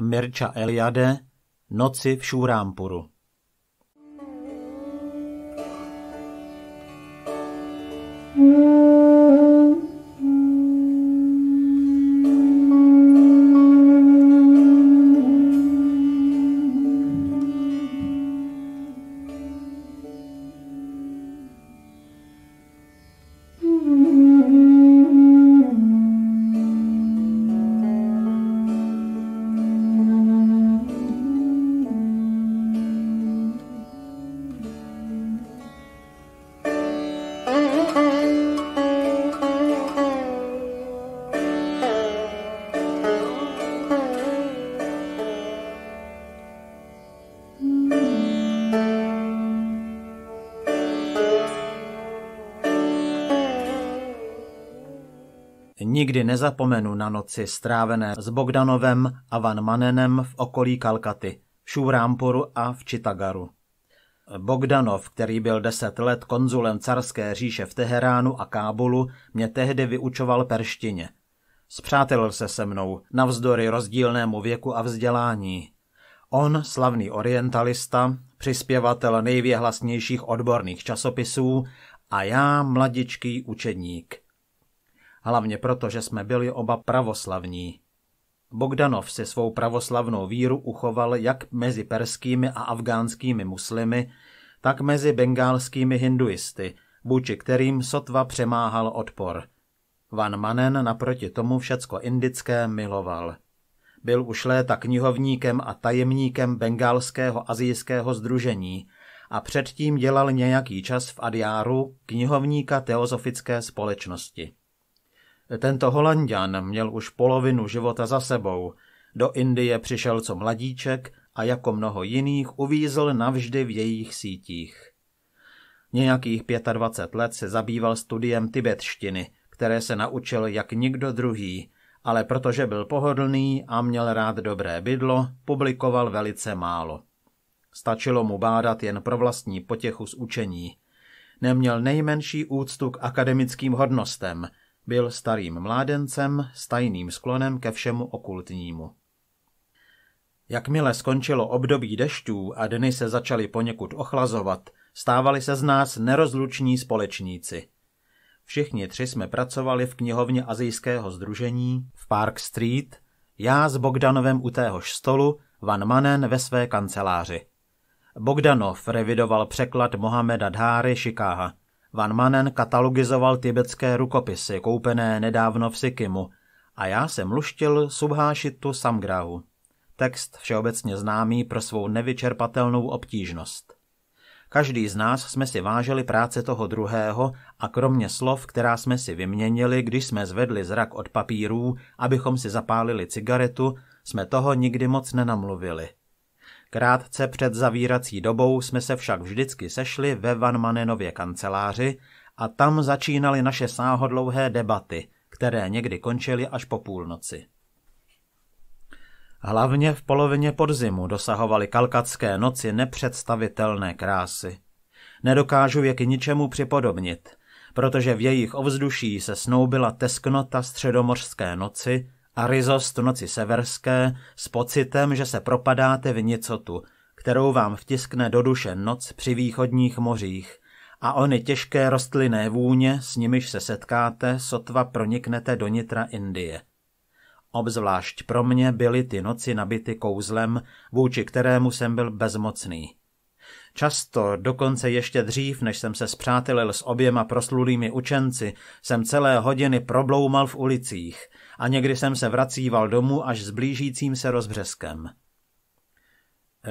Mirča Eliade Noci v Šúrámpuru. Mm. nezapomenu na noci strávené s Bogdanovem a Van Manenem v okolí Kalkaty, v Šurámporu a v Čitagaru. Bogdanov, který byl deset let konzulem carské říše v Teheránu a Kábulu, mě tehdy vyučoval perštině. Spřátelil se se mnou, navzdory rozdílnému věku a vzdělání. On, slavný orientalista, přispěvatel nejvěhlasnějších odborných časopisů a já, mladičký učedník hlavně proto, že jsme byli oba pravoslavní. Bogdanov si svou pravoslavnou víru uchoval jak mezi perskými a afgánskými muslimy, tak mezi bengálskými hinduisty, vůči kterým sotva přemáhal odpor. Van Manen naproti tomu všecko indické miloval. Byl už léta knihovníkem a tajemníkem bengálského azijského združení a předtím dělal nějaký čas v Adiáru knihovníka teozofické společnosti. Tento holandian měl už polovinu života za sebou. Do Indie přišel co mladíček a jako mnoho jiných uvízl navždy v jejich sítích. Nějakých 25 let se zabýval studiem tibetštiny, které se naučil jak nikdo druhý, ale protože byl pohodlný a měl rád dobré bydlo, publikoval velice málo. Stačilo mu bádat jen pro vlastní potěchu z učení. Neměl nejmenší úctu k akademickým hodnostem – byl starým mládencem s tajným sklonem ke všemu okultnímu. Jakmile skončilo období dešťů a dny se začaly poněkud ochlazovat, stávali se z nás nerozluční společníci. Všichni tři jsme pracovali v knihovně azijského združení v Park Street, já s Bogdanovem u téhož stolu, Van Manen ve své kanceláři. Bogdanov revidoval překlad Mohameda Dháry Šikáha. Van Manen katalogizoval tibetské rukopisy, koupené nedávno v Sikimu, a já jsem luštil Subhášitu Samgrahu, text všeobecně známý pro svou nevyčerpatelnou obtížnost. Každý z nás jsme si vážili práce toho druhého a kromě slov, která jsme si vyměnili, když jsme zvedli zrak od papírů, abychom si zapálili cigaretu, jsme toho nikdy moc nenamluvili – Krátce před zavírací dobou jsme se však vždycky sešli ve Van Manenově kanceláři a tam začínaly naše sáhodlouhé debaty, které někdy končily až po půlnoci. Hlavně v polovině podzimu dosahovaly kalkatské noci nepředstavitelné krásy. Nedokážu je k ničemu připodobnit, protože v jejich ovzduší se snoubila tesknota středomořské noci, a ryzost noci severské s pocitem, že se propadáte v nicotu, kterou vám vtiskne do duše noc při východních mořích a ony těžké rostlinné vůně, s nimiž se setkáte, sotva proniknete do nitra Indie. Obzvlášť pro mě byly ty noci nabity kouzlem, vůči kterému jsem byl bezmocný – Často, dokonce ještě dřív, než jsem se zpřátelil s oběma proslulými učenci, jsem celé hodiny probloumal v ulicích a někdy jsem se vracíval domů až s blížícím se rozbřeskem.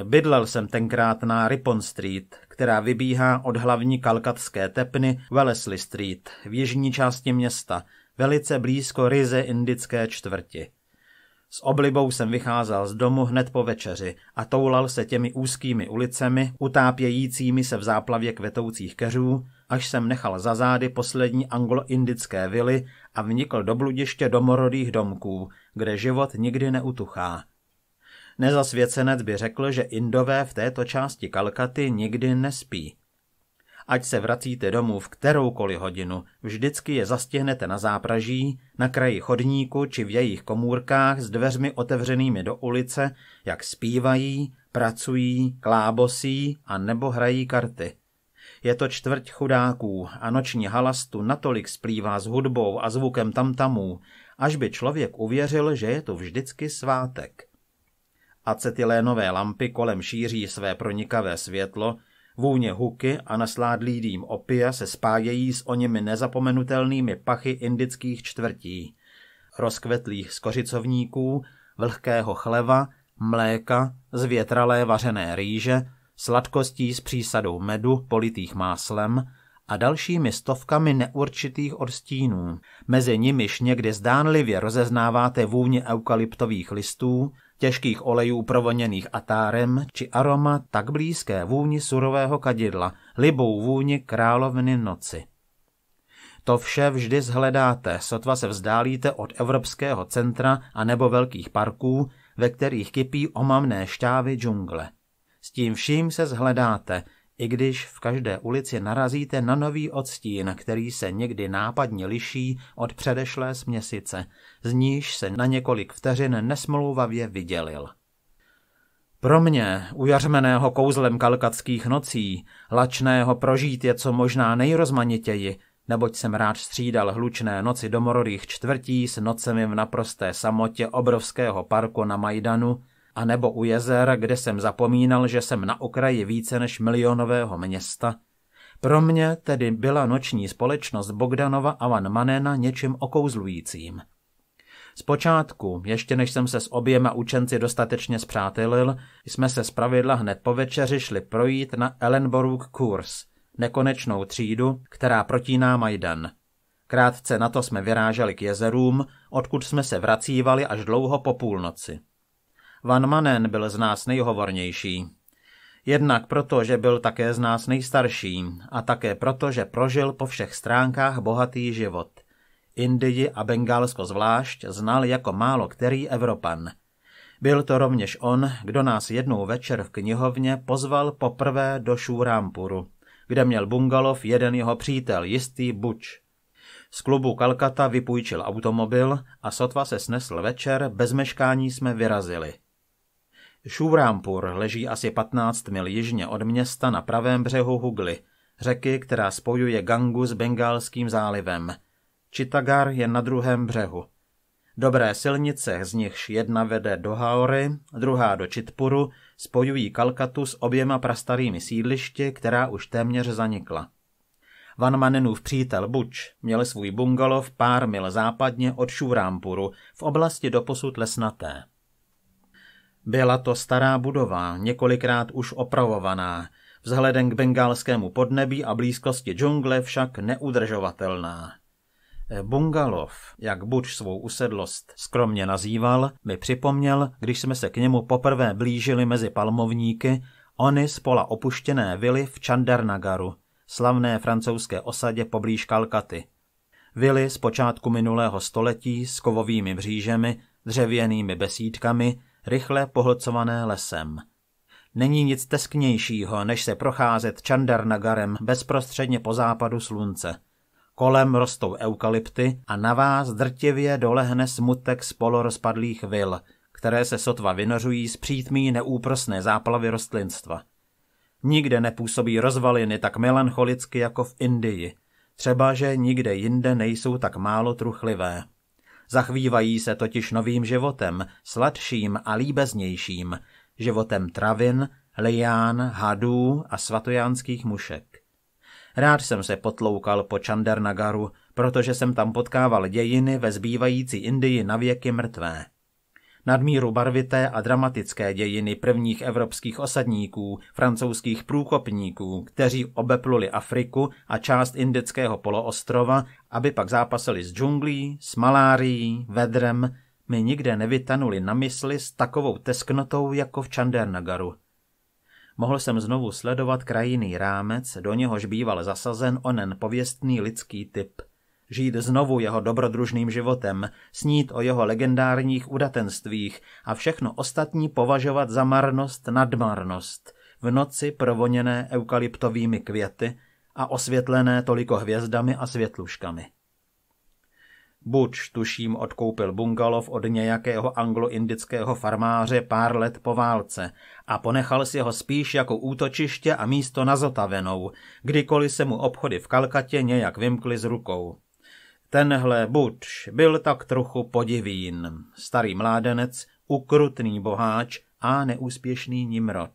Bydlel jsem tenkrát na Ripon Street, která vybíhá od hlavní kalkatské tepny Wellesley Street v jižní části města, velice blízko ryze indické čtvrti. S oblibou jsem vycházel z domu hned po večeři a toulal se těmi úzkými ulicemi, utápějícími se v záplavě kvetoucích keřů, až jsem nechal za zády poslední angloindické vily a vnikl do bludiště domorodých domků, kde život nikdy neutuchá. Nezasvěcenec by řekl, že Indové v této části Kalkaty nikdy nespí. Ať se vracíte domů v kteroukoliv hodinu, vždycky je zastihnete na zápraží, na kraji chodníku či v jejich komůrkách s dveřmi otevřenými do ulice, jak zpívají, pracují, klábosí a nebo hrají karty. Je to čtvrť chudáků a noční halastu natolik splývá s hudbou a zvukem tamtamů, až by člověk uvěřil, že je to vždycky svátek. Acetylénové lampy kolem šíří své pronikavé světlo, Vůně huky a nasládlý dým opia se spájejí s oněmi nezapomenutelnými pachy indických čtvrtí. Rozkvetlých skořicovníků, vlhkého chleva, mléka, zvětralé vařené rýže, sladkostí s přísadou medu politých máslem a dalšími stovkami neurčitých odstínů. Mezi nimiž někdy zdánlivě rozeznáváte vůně eukalyptových listů, těžkých olejů provoněných atárem či aroma tak blízké vůni surového kadidla, libou vůni královny noci. To vše vždy zhledáte, sotva se vzdálíte od Evropského centra a nebo velkých parků, ve kterých kypí omamné šťávy džungle. S tím vším se zhledáte, i když v každé ulici narazíte na nový odstín, který se někdy nápadně liší od předešlé směsice, z níž se na několik vteřin nesmlouvavě vydělil. Pro mě, ujařmeného kouzlem kalkatských nocí, lačného prožít je co možná nejrozmanitěji, neboť jsem rád střídal hlučné noci domorodých čtvrtí s nocemi v naprosté samotě obrovského parku na Majdanu, a nebo u jezer, kde jsem zapomínal, že jsem na okraji více než milionového města. Pro mě tedy byla noční společnost Bogdanova a Van Manena něčím okouzlujícím. Zpočátku, ještě než jsem se s oběma učenci dostatečně zpřátelil, jsme se pravidla hned po večeři šli projít na Ellenborough kurs nekonečnou třídu, která protíná Majdan. Krátce na to jsme vyráželi k jezerům, odkud jsme se vracívali až dlouho po půlnoci. Van Manen byl z nás nejhovornější. Jednak proto, že byl také z nás nejstarší a také proto, že prožil po všech stránkách bohatý život. Indii a Bengálsko zvlášť znal jako málo který Evropan. Byl to rovněž on, kdo nás jednou večer v knihovně pozval poprvé do Šúrámpuru, kde měl bungalov jeden jeho přítel, jistý Buč. Z klubu Kalkata vypůjčil automobil a sotva se snesl večer, bez meškání jsme vyrazili. Šúrámpur leží asi 15 mil jižně od města na pravém břehu Hugly, řeky, která spojuje Gangu s Bengálským zálivem. Čitagar je na druhém břehu. Dobré silnice, z nichž jedna vede do Haory, druhá do Čitpuru, spojují Kalkatu s oběma prastarými sídlišti, která už téměř zanikla. Van Manenův přítel Buč měl svůj bungalov pár mil západně od Šúrámpuru v oblasti doposud lesnaté. Byla to stará budova, několikrát už opravovaná, vzhledem k bengálskému podnebí a blízkosti džungle však neudržovatelná. E, Bungalov, jak buď svou usedlost skromně nazýval, mi připomněl, když jsme se k němu poprvé blížili mezi palmovníky, ony spola opuštěné vily v Čandarnagaru, slavné francouzské osadě poblíž Kalkaty. Vily z počátku minulého století s kovovými břížemi, dřevěnými besídkami, rychle pohlcované lesem. Není nic tesknějšího, než se procházet Čandarnagarem bezprostředně po západu slunce. Kolem rostou eukalypty a na vás drtivě dolehne smutek z polorozpadlých vil, které se sotva vynořují z přítmí neúprosné záplavy rostlinstva. Nikde nepůsobí rozvaliny tak melancholicky jako v Indii, třeba že nikde jinde nejsou tak málo truchlivé. Zachvívají se totiž novým životem, sladším a líbeznějším, životem travin, lián, hadů a svatojánských mušek. Rád jsem se potloukal po Chandernagaru, protože jsem tam potkával dějiny ve zbývající Indii věky mrtvé nadmíru barvité a dramatické dějiny prvních evropských osadníků, francouzských průkopníků, kteří obepluli Afriku a část indického poloostrova, aby pak zápasili s džunglí, s malárií, vedrem, mi nikde nevytanuli na mysli s takovou tesknotou jako v Čandernagaru. Mohl jsem znovu sledovat krajinný rámec, do něhož býval zasazen onen pověstný lidský typ – žít znovu jeho dobrodružným životem, snít o jeho legendárních udatenstvích a všechno ostatní považovat za marnost nadmarnost, v noci provoněné eukalyptovými květy a osvětlené toliko hvězdami a světluškami. Buč, tuším, odkoupil bungalov od nějakého angloindického farmáře pár let po válce a ponechal si ho spíš jako útočiště a místo na zotavenou, kdykoliv se mu obchody v Kalkatě nějak vymkly z rukou. Tenhle Buč byl tak trochu podivín, starý mládenec, ukrutný boháč a neúspěšný Nimrod.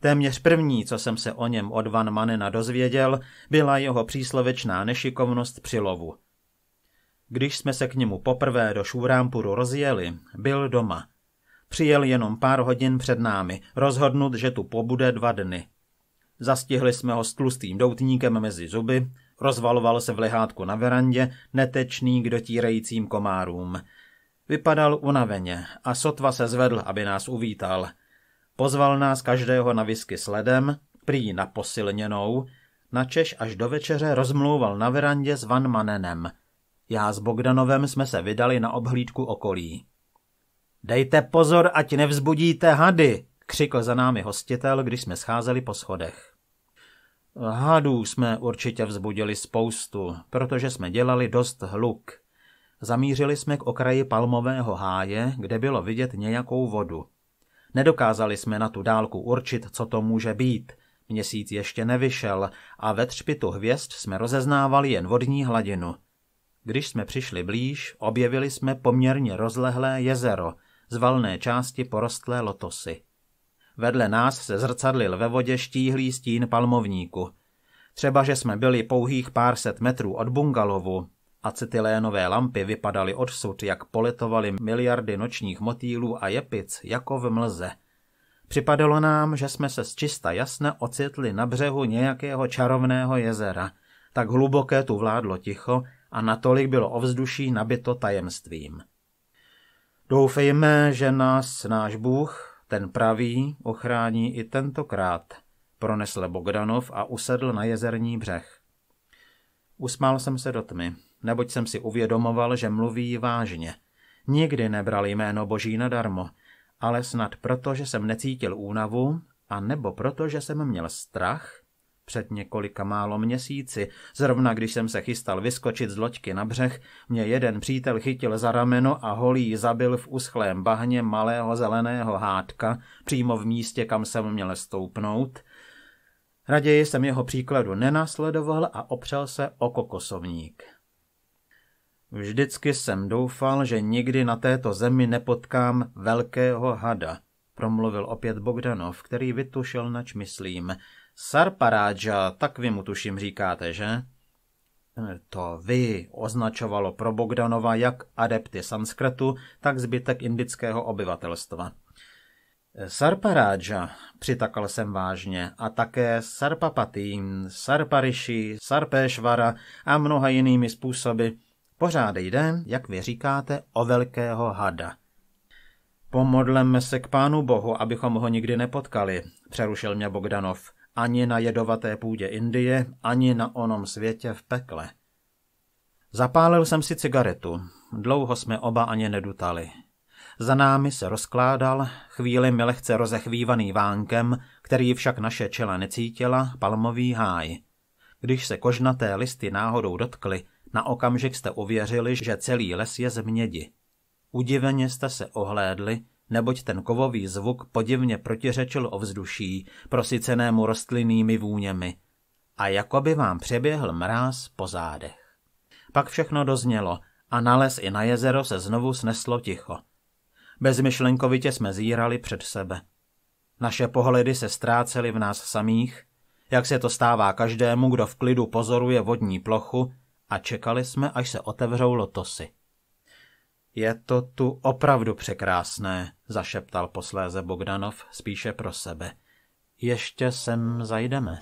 Téměř první, co jsem se o něm od Van Manena dozvěděl, byla jeho příslovečná nešikovnost při lovu. Když jsme se k němu poprvé do Šúrámpuru rozjeli, byl doma. Přijel jenom pár hodin před námi, rozhodnut, že tu pobude dva dny. Zastihli jsme ho s tlustým doutníkem mezi zuby, Rozvaloval se v lehátku na verandě, netečný k dotírajícím komárům. Vypadal unaveně a sotva se zvedl, aby nás uvítal. Pozval nás každého na visky s ledem, prý na posilněnou, na Češ až do večeře rozmlouval na verandě s Van Manenem. Já s Bogdanovem jsme se vydali na obhlídku okolí. Dejte pozor, ať nevzbudíte hady, křikl za námi hostitel, když jsme scházeli po schodech. Hádů jsme určitě vzbudili spoustu, protože jsme dělali dost hluk. Zamířili jsme k okraji palmového háje, kde bylo vidět nějakou vodu. Nedokázali jsme na tu dálku určit, co to může být. Měsíc ještě nevyšel a ve třpitu hvězd jsme rozeznávali jen vodní hladinu. Když jsme přišli blíž, objevili jsme poměrně rozlehlé jezero, z valné části porostlé lotosy. Vedle nás se zrcadlil ve vodě štíhlý stín palmovníku. Třeba, že jsme byli pouhých pár set metrů od bungalovu, acetylénové lampy vypadaly odsud, jak poletovaly miliardy nočních motýlů a jepic, jako v mlze. Připadalo nám, že jsme se zčista jasne ocitli na břehu nějakého čarovného jezera. Tak hluboké tu vládlo ticho a natolik bylo ovzduší nabito tajemstvím. Doufejme, že nás náš Bůh, ten pravý ochrání i tentokrát, pronesl Bogdanov a usedl na jezerní břeh. Usmál jsem se do tmy, neboť jsem si uvědomoval, že mluví vážně. Nikdy nebral jméno boží nadarmo, ale snad proto, že jsem necítil únavu, a nebo proto, že jsem měl strach, před několika málo měsíci, zrovna když jsem se chystal vyskočit z loďky na břeh, mě jeden přítel chytil za rameno a holí zabil v uschlém bahně malého zeleného hádka, přímo v místě, kam jsem měl stoupnout. Raději jsem jeho příkladu nenásledoval a opřel se o kokosovník. Vždycky jsem doufal, že nikdy na této zemi nepotkám velkého hada, promluvil opět Bogdanov, který vytušil, nač myslím – Sarparáža, tak vy mu tuším říkáte, že? To vy označovalo pro Bogdanova jak adepty sanskrtu, tak zbytek indického obyvatelstva. Sarparáža, přitakal jsem vážně, a také Sarpapatým, Sarpariši, Sarpéšvara a mnoha jinými způsoby. Pořád jde, jak vy říkáte, o velkého hada. Pomodleme se k pánu bohu, abychom ho nikdy nepotkali, přerušil mě Bogdanov ani na jedovaté půdě Indie, ani na onom světě v pekle. Zapálil jsem si cigaretu. Dlouho jsme oba ani nedutali. Za námi se rozkládal, chvíli mi lehce rozechvívaný vánkem, který však naše čela necítila, palmový háj. Když se kožnaté listy náhodou dotkly, na okamžik jste uvěřili, že celý les je z mědi. Udiveně jste se ohlédli, neboť ten kovový zvuk podivně protiřečil ovzduší, prosycenému rostlinnými vůněmi. A jako by vám přeběhl mráz po zádech. Pak všechno doznělo a na les i na jezero se znovu sneslo ticho. Bezmyšlenkovitě jsme zírali před sebe. Naše pohledy se ztrácely v nás samých, jak se to stává každému, kdo v klidu pozoruje vodní plochu, a čekali jsme, až se otevřou lotosy. Je to tu opravdu překrásné, zašeptal posléze Bogdanov spíše pro sebe. Ještě sem zajdeme.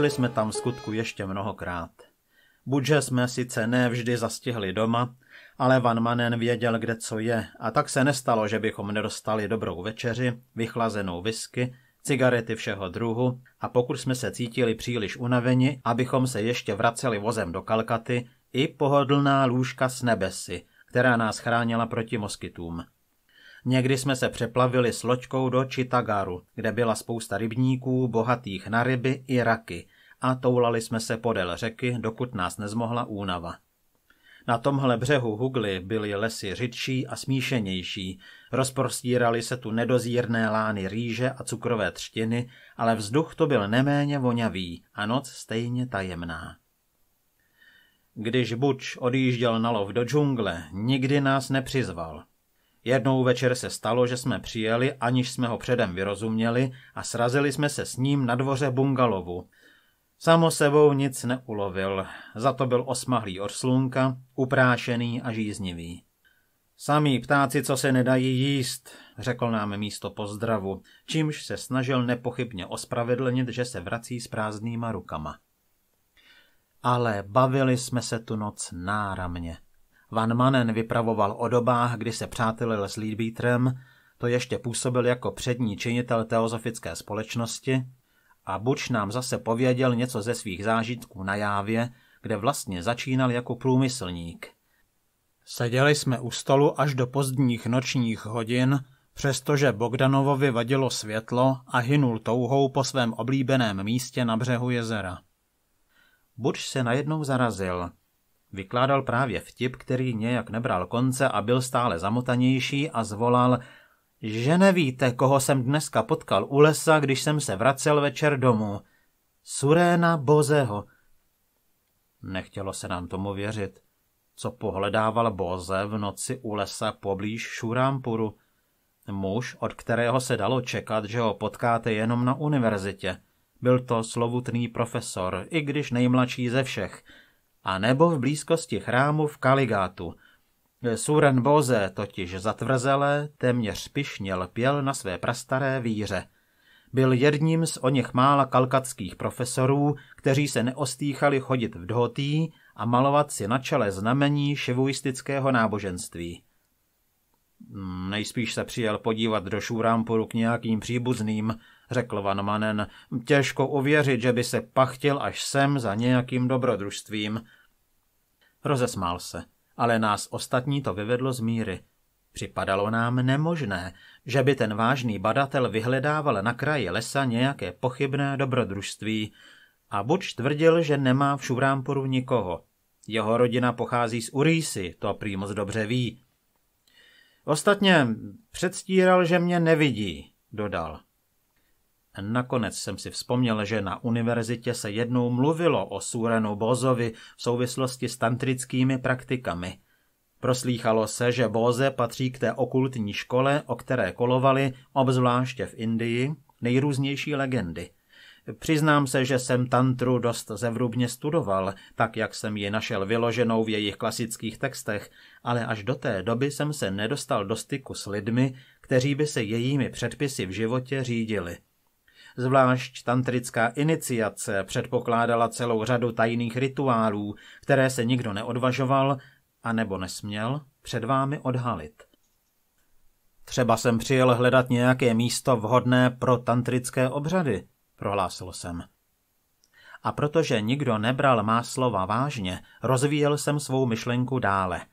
Prošli jsme tam skutku ještě mnohokrát. Budže jsme sice ne vždy zastihli doma, ale Van Manen věděl, kde co je, a tak se nestalo, že bychom nedostali dobrou večeři, vychlazenou whisky, cigarety všeho druhu a pokud jsme se cítili příliš unaveni, abychom se ještě vraceli vozem do Kalkaty, i pohodlná lůžka s nebesy, která nás chránila proti moskytům. Někdy jsme se přeplavili s loďkou do Čitagaru, kde byla spousta rybníků, bohatých na ryby i raky, a toulali jsme se podél řeky, dokud nás nezmohla únava. Na tomhle břehu Hugly byly lesy řidší a smíšenější. Rozprostíraly se tu nedozírné lány rýže a cukrové třtiny, ale vzduch to byl neméně voňavý a noc stejně tajemná. Když Buč odjížděl na lov do džungle, nikdy nás nepřizval. Jednou večer se stalo, že jsme přijeli, aniž jsme ho předem vyrozuměli a srazili jsme se s ním na dvoře bungalovu. Samo sebou nic neulovil, za to byl osmahlý od slunka, uprášený a žíznivý. Samí ptáci, co se nedají jíst, řekl nám místo pozdravu, čímž se snažil nepochybně ospravedlnit, že se vrací s prázdnýma rukama. Ale bavili jsme se tu noc náramně. Van Manen vypravoval o dobách, kdy se přátelil s Leadbeaterem, to ještě působil jako přední činitel teozofické společnosti, a Buč nám zase pověděl něco ze svých zážitků na Jávě, kde vlastně začínal jako průmyslník. Seděli jsme u stolu až do pozdních nočních hodin, přestože Bogdanovovi vadilo světlo a hynul touhou po svém oblíbeném místě na břehu jezera. Buč se najednou zarazil – Vykládal právě vtip, který nějak nebral konce a byl stále zamotanější a zvolal že nevíte, koho jsem dneska potkal u lesa, když jsem se vracel večer domů. Suréna Bozeho. Nechtělo se nám tomu věřit. Co pohledával Boze v noci u lesa poblíž Šurámpuru? Muž, od kterého se dalo čekat, že ho potkáte jenom na univerzitě. Byl to slovutný profesor, i když nejmladší ze všech, a nebo v blízkosti chrámu v Kaligátu. Suren Boze totiž zatvrzelé, téměř pišně lpěl na své prastaré víře. Byl jedním z o něch mála kalkatských profesorů, kteří se neostýchali chodit v dhotý a malovat si na čele znamení ševuistického náboženství. Hmm, nejspíš se přijel podívat do šurámporu k nějakým příbuzným, řekl Van Manen. Těžko uvěřit, že by se pachtil až sem za nějakým dobrodružstvím. Rozesmál se, ale nás ostatní to vyvedlo z míry. Připadalo nám nemožné, že by ten vážný badatel vyhledával na kraji lesa nějaké pochybné dobrodružství a buď tvrdil, že nemá v Šuvrámporu nikoho. Jeho rodina pochází z Urísy, to prý moc dobře ví. Ostatně předstíral, že mě nevidí, dodal. Nakonec jsem si vzpomněl, že na univerzitě se jednou mluvilo o Súrenu Bozovi v souvislosti s tantrickými praktikami. Proslýchalo se, že Boze patří k té okultní škole, o které kolovali obzvláště v Indii, nejrůznější legendy. Přiznám se, že jsem tantru dost zevrubně studoval, tak jak jsem ji našel vyloženou v jejich klasických textech, ale až do té doby jsem se nedostal do styku s lidmi, kteří by se jejími předpisy v životě řídili. Zvlášť tantrická iniciace předpokládala celou řadu tajných rituálů, které se nikdo neodvažoval, a nebo nesměl, před vámi odhalit. Třeba jsem přijel hledat nějaké místo vhodné pro tantrické obřady, prohlásil jsem. A protože nikdo nebral má slova vážně, rozvíjel jsem svou myšlenku dále –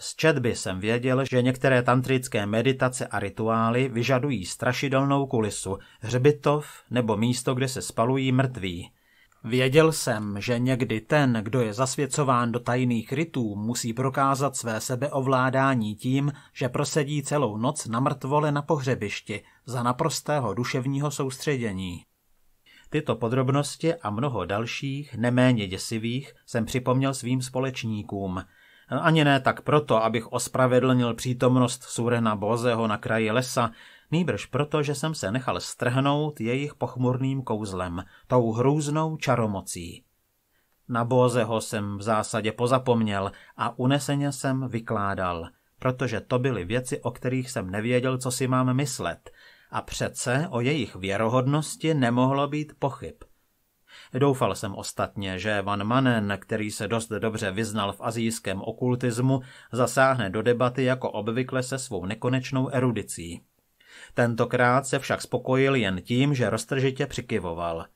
z četby jsem věděl, že některé tantrické meditace a rituály vyžadují strašidelnou kulisu, hřbitov nebo místo, kde se spalují mrtví. Věděl jsem, že někdy ten, kdo je zasvěcován do tajných rytů, musí prokázat své sebeovládání tím, že prosedí celou noc na mrtvole na pohřebišti za naprostého duševního soustředění. Tyto podrobnosti a mnoho dalších, neméně děsivých, jsem připomněl svým společníkům – ani ne tak proto, abych ospravedlnil přítomnost Surena Bozeho na kraji lesa, nýbrž proto, že jsem se nechal strhnout jejich pochmurným kouzlem, tou hrůznou čaromocí. Na Bozeho jsem v zásadě pozapomněl a uneseně jsem vykládal, protože to byly věci, o kterých jsem nevěděl, co si mám myslet, a přece o jejich věrohodnosti nemohlo být pochyb. Doufal jsem ostatně, že Van Manen, který se dost dobře vyznal v azijském okultismu, zasáhne do debaty jako obvykle se svou nekonečnou erudicí. Tentokrát se však spokojil jen tím, že roztržitě přikyvoval.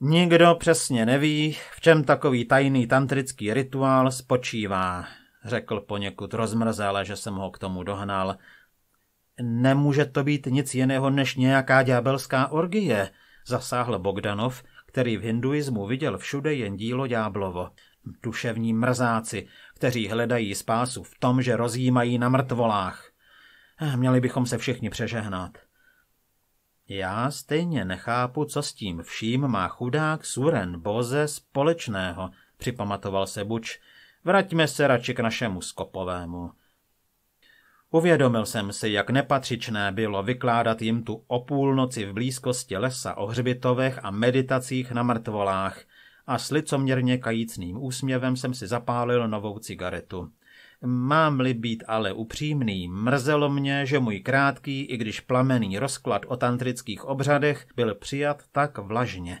Nikdo přesně neví, v čem takový tajný tantrický rituál spočívá, řekl poněkud rozmrzele, že jsem ho k tomu dohnal. Nemůže to být nic jiného než nějaká ďábelská orgie, zasáhl Bogdanov který v hinduismu viděl všude jen dílo ďáblovo. Duševní mrzáci, kteří hledají spásu v tom, že rozjímají na mrtvolách. Eh, měli bychom se všichni přežehnat. Já stejně nechápu, co s tím vším má chudák Suren Boze společného, připamatoval se Buč. Vraťme se radši k našemu skopovému. Uvědomil jsem si, jak nepatřičné bylo vykládat jim tu o půlnoci v blízkosti lesa o hřbitovech a meditacích na mrtvolách a s licoměrně kajícným úsměvem jsem si zapálil novou cigaretu. Mám-li být ale upřímný, mrzelo mě, že můj krátký, i když plamený rozklad o tantrických obřadech byl přijat tak vlažně.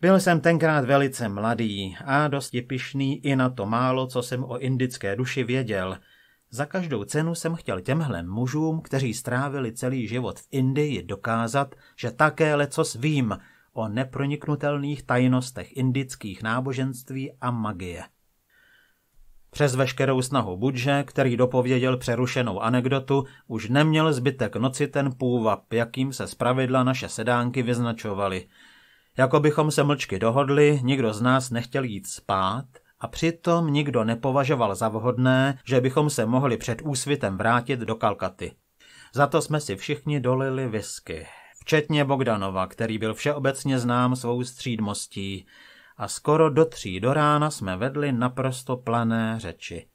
Byl jsem tenkrát velice mladý a dosti pišný i na to málo, co jsem o indické duši věděl – za každou cenu jsem chtěl těmhle mužům, kteří strávili celý život v Indii, dokázat, že také lecos vím o neproniknutelných tajnostech indických náboženství a magie. Přes veškerou snahu Budže, který dopověděl přerušenou anekdotu, už neměl zbytek noci ten půvab, jakým se zpravidla naše sedánky vyznačovaly. Jako bychom se mlčky dohodli, nikdo z nás nechtěl jít spát – a přitom nikdo nepovažoval za vhodné, že bychom se mohli před úsvitem vrátit do Kalkaty. Za to jsme si všichni dolili visky, včetně Bogdanova, který byl všeobecně znám svou střídmostí, a skoro do tří do rána jsme vedli naprosto plané řeči.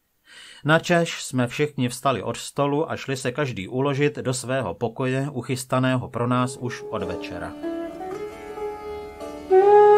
Češ jsme všichni vstali od stolu a šli se každý uložit do svého pokoje, uchystaného pro nás už od večera. Yeah.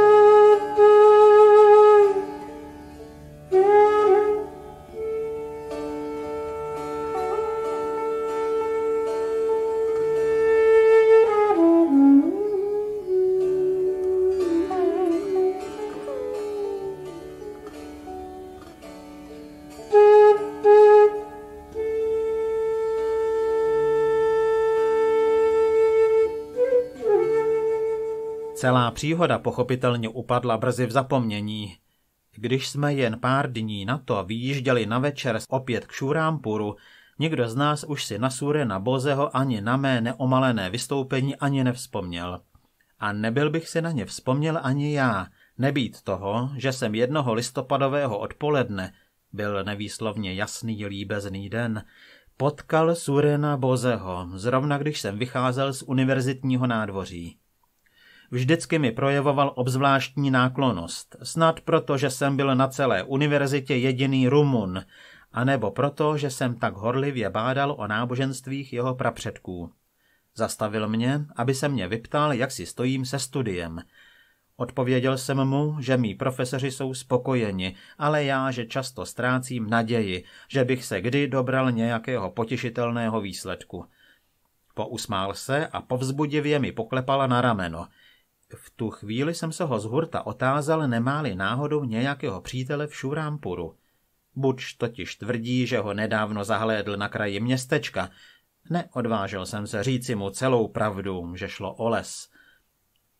Celá příhoda pochopitelně upadla brzy v zapomnění. Když jsme jen pár dní na to vyjížděli na večer opět k Šurámpuru, nikdo z nás už si na Sure na Bozeho ani na mé neomalené vystoupení ani nevzpomněl. A nebyl bych si na ně vzpomněl ani já, nebýt toho, že jsem jednoho listopadového odpoledne, byl nevýslovně jasný líbezný den, potkal Surena Bozeho, zrovna když jsem vycházel z univerzitního nádvoří. Vždycky mi projevoval obzvláštní náklonost, snad proto, že jsem byl na celé univerzitě jediný Rumun, anebo proto, že jsem tak horlivě bádal o náboženstvích jeho prapředků. Zastavil mě, aby se mě vyptal, jak si stojím se studiem. Odpověděl jsem mu, že mý profesoři jsou spokojeni, ale já, že často ztrácím naději, že bych se kdy dobral nějakého potěšitelného výsledku. Pousmál se a povzbudivě mi poklepala na rameno – v tu chvíli jsem se ho z hurta otázal, nemáli náhodou nějakého přítele v Šurámpuru. Buč totiž tvrdí, že ho nedávno zahlédl na kraji městečka. Neodvážil jsem se říci mu celou pravdu, že šlo o les.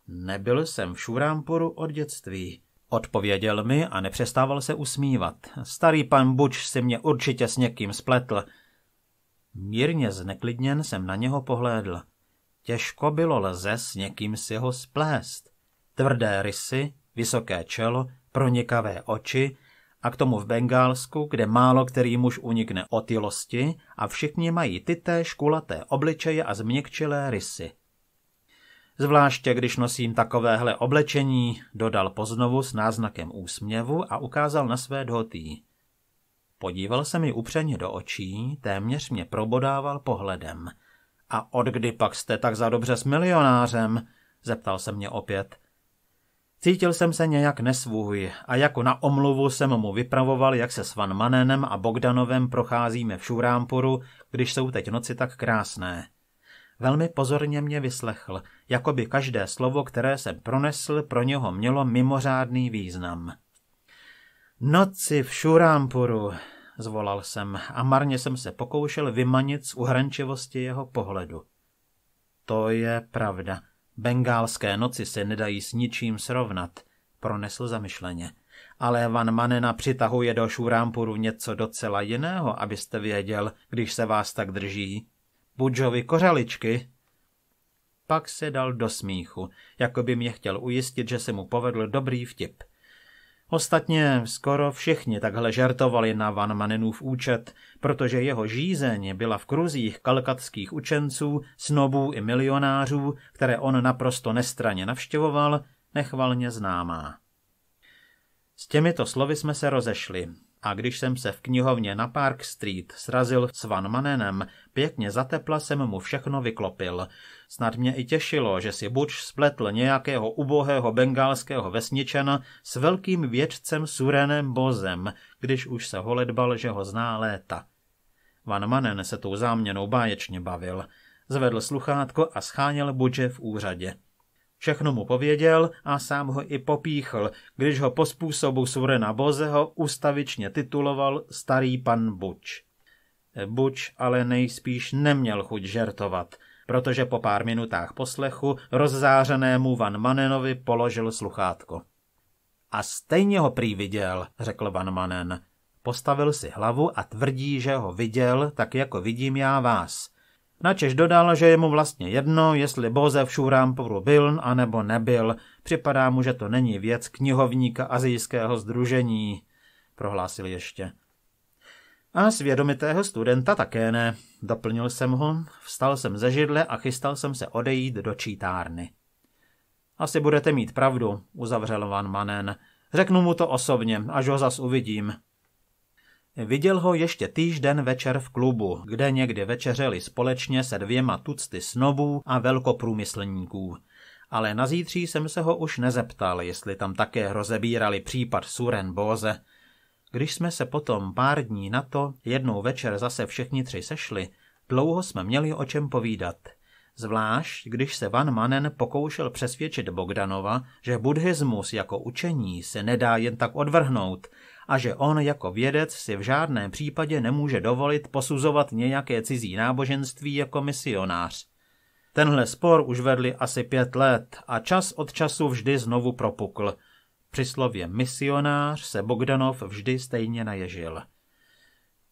Nebyl jsem v Šurámpuru od dětství. Odpověděl mi a nepřestával se usmívat. Starý pan Buč si mě určitě s někým spletl. Mírně zneklidněn jsem na něho pohlédl. Těžko bylo lze s někým si ho splést. Tvrdé rysy, vysoké čelo, pronikavé oči a k tomu v Bengálsku, kde málo který muž unikne otilosti a všichni mají tyté škulaté obličeje a změkčilé rysy. Zvláště když nosím takovéhle oblečení, dodal poznovu s náznakem úsměvu a ukázal na své dhotý. Podíval se mi upřeně do očí, téměř mě probodával pohledem – a od kdy pak jste tak za dobře s milionářem? Zeptal se mě opět. Cítil jsem se nějak nesvůj a jako na omluvu jsem mu vypravoval, jak se s Van Manenem a Bogdanovem procházíme v Šurámporu, když jsou teď noci tak krásné. Velmi pozorně mě vyslechl, jako by každé slovo, které jsem pronesl, pro něho mělo mimořádný význam. Noci v Šurámporu, zvolal jsem a marně jsem se pokoušel vymanit z uhrančivosti jeho pohledu. To je pravda. Bengálské noci se nedají s ničím srovnat, pronesl zamyšleně. Ale Van Manena přitahuje do šurámpuru něco docela jiného, abyste věděl, když se vás tak drží. Budžovi kořaličky. Pak se dal do smíchu, jako by mě chtěl ujistit, že se mu povedl dobrý vtip. Ostatně skoro všichni takhle žertovali na Van Manenův účet, protože jeho žízeň byla v kruzích kalkatských učenců, snobů i milionářů, které on naprosto nestraně navštěvoval, nechvalně známá. S těmito slovy jsme se rozešli, a když jsem se v knihovně na Park Street srazil s Van Manenem, pěkně zatepla jsem mu všechno vyklopil. Snad mě i těšilo, že si Buč spletl nějakého ubohého bengálského vesničana s velkým vědcem Surenem Bozem, když už se holedbal, že ho zná léta. Van Manen se tou záměnou báječně bavil. Zvedl sluchátko a scháněl Budže v úřadě. Všechno mu pověděl a sám ho i popíchl, když ho po způsobu Surena Bozeho ustavičně tituloval starý pan Buč. Buč ale nejspíš neměl chuť žertovat, protože po pár minutách poslechu rozzářenému Van Manenovi položil sluchátko. A stejně ho prý viděl, řekl Van Manen. Postavil si hlavu a tvrdí, že ho viděl, tak jako vidím já vás. Načež dodal, že je mu vlastně jedno, jestli Bozef Šurámpovu byl anebo nebyl. Připadá mu, že to není věc knihovníka azijského združení, prohlásil ještě. A svědomitého studenta také ne. Doplnil jsem ho, vstal jsem ze židle a chystal jsem se odejít do čítárny. Asi budete mít pravdu, uzavřel Van Manen. Řeknu mu to osobně, až ho zas uvidím. Viděl ho ještě týžden večer v klubu, kde někdy večeřeli společně se dvěma tucty snobů a velkoprůmyslníků. Ale na zítří jsem se ho už nezeptal, jestli tam také rozebírali případ Suren Boze. Když jsme se potom pár dní na to jednou večer zase všichni tři sešli, dlouho jsme měli o čem povídat. Zvlášť, když se Van Manen pokoušel přesvědčit Bogdanova, že buddhismus jako učení se nedá jen tak odvrhnout – a že on jako vědec si v žádném případě nemůže dovolit posuzovat nějaké cizí náboženství jako misionář. Tenhle spor už vedli asi pět let a čas od času vždy znovu propukl. Při slově misionář se Bogdanov vždy stejně naježil.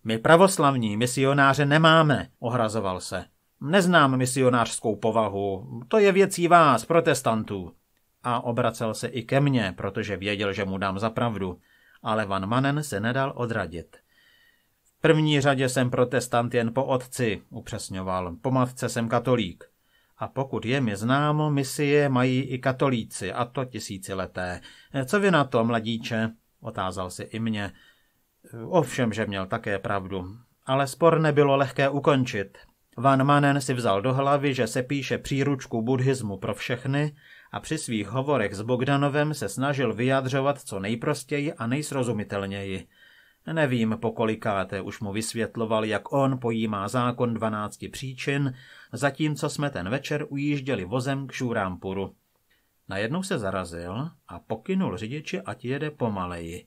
My pravoslavní misionáře nemáme, ohrazoval se. Neznám misionářskou povahu, to je věcí vás, protestantů. A obracel se i ke mně, protože věděl, že mu dám za pravdu ale Van Manen se nedal odradit. V první řadě jsem protestant jen po otci, upřesňoval, po matce jsem katolík. A pokud je mi známo, misie mají i katolíci, a to tisícileté. Co vy na to, mladíče? Otázal si i mě. Ovšem, že měl také pravdu. Ale spor nebylo lehké ukončit. Van Manen si vzal do hlavy, že se píše příručku buddhismu pro všechny a při svých hovorech s Bogdanovem se snažil vyjadřovat co nejprostěji a nejsrozumitelněji. Nevím, pokolikáte už mu vysvětloval, jak on pojímá zákon dvanácti příčin, zatímco jsme ten večer ujížděli vozem k Šurámpuru. Najednou se zarazil a pokynul řidiči, ať jede pomaleji.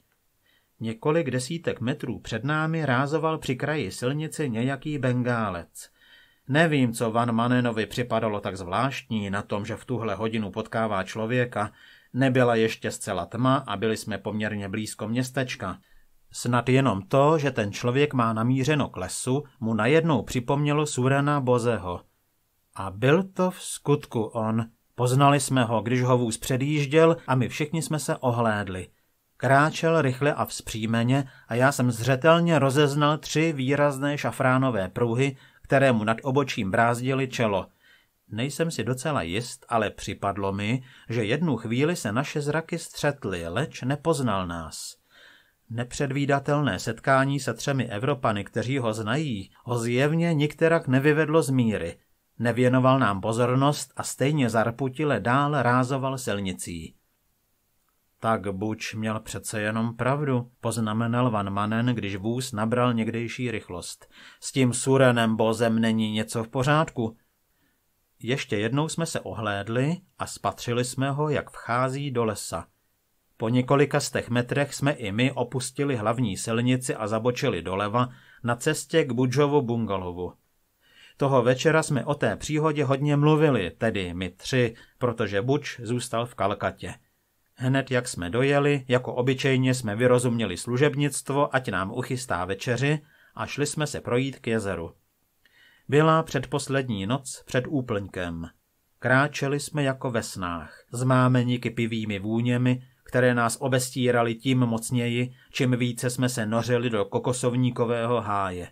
Několik desítek metrů před námi rázoval při kraji silnice nějaký bengálec. Nevím, co Van Manenovi připadalo tak zvláštní na tom, že v tuhle hodinu potkává člověka. Nebyla ještě zcela tma a byli jsme poměrně blízko městečka. Snad jenom to, že ten člověk má namířeno k lesu, mu najednou připomnělo Surana Bozeho. A byl to v skutku on. Poznali jsme ho, když ho vůz předjížděl a my všichni jsme se ohlédli. Kráčel rychle a vzpřímeně a já jsem zřetelně rozeznal tři výrazné šafránové pruhy, kterému nad obočím brázdili čelo. Nejsem si docela jist, ale připadlo mi, že jednu chvíli se naše zraky střetly, leč nepoznal nás. Nepředvídatelné setkání se třemi Evropany, kteří ho znají, ho zjevně nikterak nevyvedlo z míry. Nevěnoval nám pozornost a stejně zarputile dál rázoval silnicí. Tak Buč měl přece jenom pravdu, poznamenal Van Manen, když vůz nabral někdejší rychlost. S tím surenem bozem není něco v pořádku. Ještě jednou jsme se ohlédli a spatřili jsme ho, jak vchází do lesa. Po několika stech metrech jsme i my opustili hlavní silnici a zabočili doleva na cestě k Budžovu bungalovu. Toho večera jsme o té příhodě hodně mluvili, tedy my tři, protože Buč zůstal v Kalkatě. Hned jak jsme dojeli, jako obyčejně jsme vyrozuměli služebnictvo, ať nám uchystá večeři, a šli jsme se projít k jezeru. Byla předposlední noc před úplňkem. Kráčeli jsme jako ve snách, zmámeni kypivými vůněmi, které nás obestíraly tím mocněji, čím více jsme se nořili do kokosovníkového háje.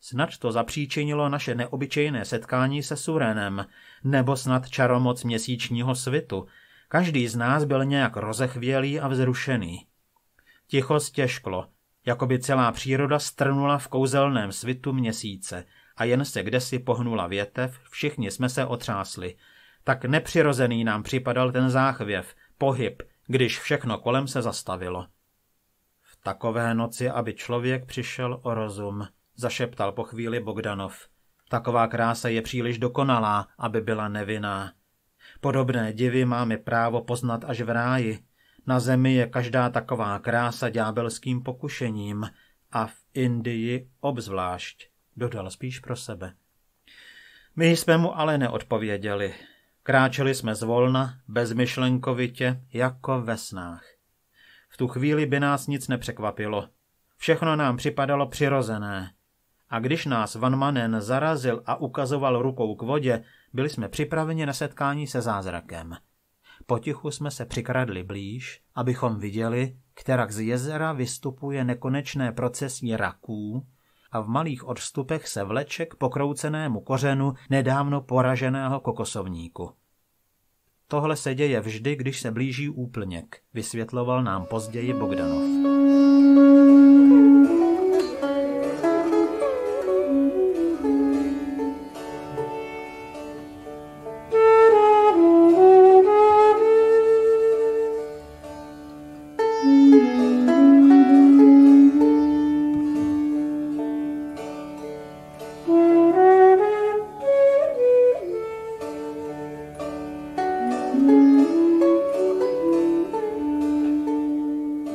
Snad to zapříčinilo naše neobyčejné setkání se Surenem, nebo snad čaromoc měsíčního svitu, Každý z nás byl nějak rozechvělý a vzrušený. Ticho stěžklo, jako by celá příroda strnula v kouzelném svitu měsíce a jen se kde si pohnula větev, všichni jsme se otřásli. Tak nepřirozený nám připadal ten záchvěv, pohyb, když všechno kolem se zastavilo. V takové noci, aby člověk přišel o rozum, zašeptal po chvíli Bogdanov. Taková krása je příliš dokonalá, aby byla nevinná. Podobné divy máme právo poznat až v ráji. Na zemi je každá taková krása ďábelským pokušením a v Indii obzvlášť, dodal spíš pro sebe. My jsme mu ale neodpověděli. Kráčeli jsme zvolna, bezmyšlenkovitě, jako ve snách. V tu chvíli by nás nic nepřekvapilo. Všechno nám připadalo přirozené. A když nás Van Manen zarazil a ukazoval rukou k vodě, byli jsme připraveni na setkání se zázrakem. Potichu jsme se přikradli blíž, abychom viděli, kterak z jezera vystupuje nekonečné procesní raků a v malých odstupech se vleče k pokroucenému kořenu nedávno poraženého kokosovníku. Tohle se děje vždy, když se blíží úplněk, vysvětloval nám později Bogdanov.